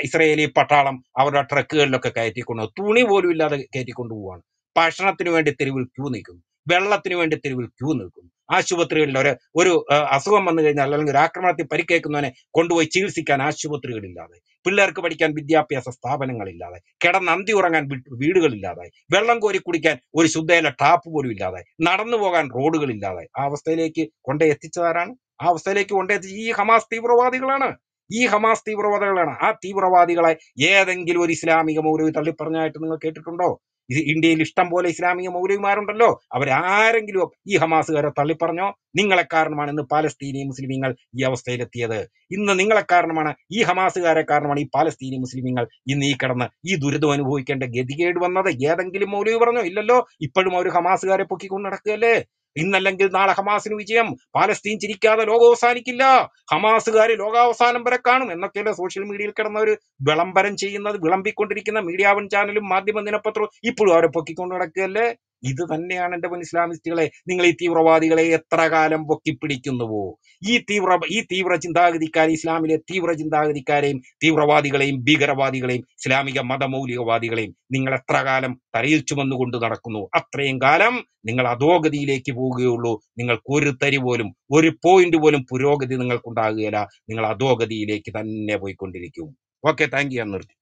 ഇസ്രയേലി പട്ടാളം അവരുടെ ട്രക്കുകളിലൊക്കെ കയറ്റിക്കൊണ്ട് തുണി പോലും ഇല്ലാതെ കയറ്റിക്കൊണ്ടു പോവാണ് ഭക്ഷണത്തിന് വേണ്ടി തെരുവിൽ ക്യൂ നിൽക്കുന്നു വെള്ളത്തിന് വേണ്ടി തെരുവിൽ ക്യൂ നിൽക്കുന്നു ആശുപത്രികളിൽ ഒരു ഒരു അസുഖം വന്നു കഴിഞ്ഞാൽ അല്ലെങ്കിൽ ഒരു ആക്രമണത്തിൽ പരിക്കേൽക്കുന്നവനെ കൊണ്ടുപോയി ചികിത്സിക്കാൻ ആശുപത്രികളില്ലാതെ പിള്ളേർക്ക് പഠിക്കാൻ വിദ്യാഭ്യാസ സ്ഥാപനങ്ങളില്ലാതെ കിടന്ന് അന്തി ഉറങ്ങാൻ വീടുകളില്ലാതായി വെള്ളം കോരി കുടിക്കാൻ ഒരു ശുദ്ധയില ടാപ്പ് പോലും ഇല്ലാതെ നടന്നു പോകാൻ റോഡുകളില്ലാതെ ആ അവസ്ഥയിലേക്ക് കൊണ്ടേ എത്തിച്ചതാരാണ് ആ അവസ്ഥയിലേക്ക് കൊണ്ടേ ഈ ഹമാസ് തീവ്രവാദികളാണ് ഈ ഹമാസ് തീവ്രവാദികളാണ് ആ തീവ്രവാദികളെ ഏതെങ്കിലും ഒരു ഇസ്ലാമിക മൗലവി തള്ളിപ്പറഞ്ഞായിട്ട് നിങ്ങൾ കേട്ടിട്ടുണ്ടോ ഇന്ത്യയിൽ ഇഷ്ടം പോലെ ഇസ്ലാമിക മൗലവിമാരുണ്ടല്ലോ അവരാരെങ്കിലും ഈ ഹമാസുകാരെ തള്ളിപ്പറഞ്ഞോ നിങ്ങളെ കാരണമാണ് ഇന്ന് പാലസ്തീനി മുസ്ലിമീങ്ങൾ ഈ അവസ്ഥയിലെത്തിയത് ഇന്ന് നിങ്ങളെ കാരണമാണ് ഈ ഹമാസുകാരെ കാരണമാണ് ഈ പാലസ്തീനി മുസ്ലിമീങ്ങൾ ഇന്ന് ഈ കിടന്ന് ഈ ദുരിതം അനുഭവിക്കേണ്ട ഗതികേട് വന്നത് ഏതെങ്കിലും മൗലവി പറഞ്ഞോ ഇല്ലല്ലോ ഇപ്പോഴും അവർ ഹമാസുകാരെ പൊക്കിക്കൊണ്ട് നടക്കുകയല്ലേ ഇന്നല്ലെങ്കിൽ നാളെ ഹമാസിന് വിജയം പാലസ്തീൻ ചിരിക്കാതെ ലോകം അവസാനിക്കില്ല ഹമാസുകാർ ലോകാവസാനം വരെ കാണും എന്നൊക്കെയല്ലേ സോഷ്യൽ മീഡിയയിൽ കിടന്ന ഒരു വിളംബരം ചെയ്യുന്നത് വിളമ്പിക്കൊണ്ടിരിക്കുന്ന മീഡിയ ചാനലും മാധ്യമ ദിനപത്രവും ഇപ്പോഴും അവരെ പൊക്കിക്കൊണ്ട് നടക്കുകയല്ലേ ഇത് തന്നെയാണ് എൻ്റെ മുൻ ഇസ്ലാമിസ്റ്റുകളെ നിങ്ങൾ ഈ തീവ്രവാദികളെ എത്ര കാലം പൊക്കിപ്പിടിക്കുന്നുവോ ഈ തീവ്ര ഈ തീവ്ര ചിന്താഗതിക്കാരെ ഇസ്ലാമിലെ തീവ്ര ചിന്താഗതിക്കാരെയും തീവ്രവാദികളെയും ഭീകരവാദികളെയും ഇസ്ലാമിക മതമൗലികവാദികളെയും നിങ്ങൾ എത്ര കാലം തലയിൽ ചുമന്നുകൊണ്ട് നടക്കുന്നു അത്രയും കാലം നിങ്ങൾ അധോഗതിയിലേക്ക് പോവുകയുള്ളൂ നിങ്ങൾക്ക് ഒരു തരി പോലും ഒരു പോയിന്റ് പോലും പുരോഗതി നിങ്ങൾക്കുണ്ടാകുകയില്ല നിങ്ങൾ അധോഗതിയിലേക്ക് തന്നെ പോയിക്കൊണ്ടിരിക്കും ഓക്കെ താങ്ക് യു നിർത്തി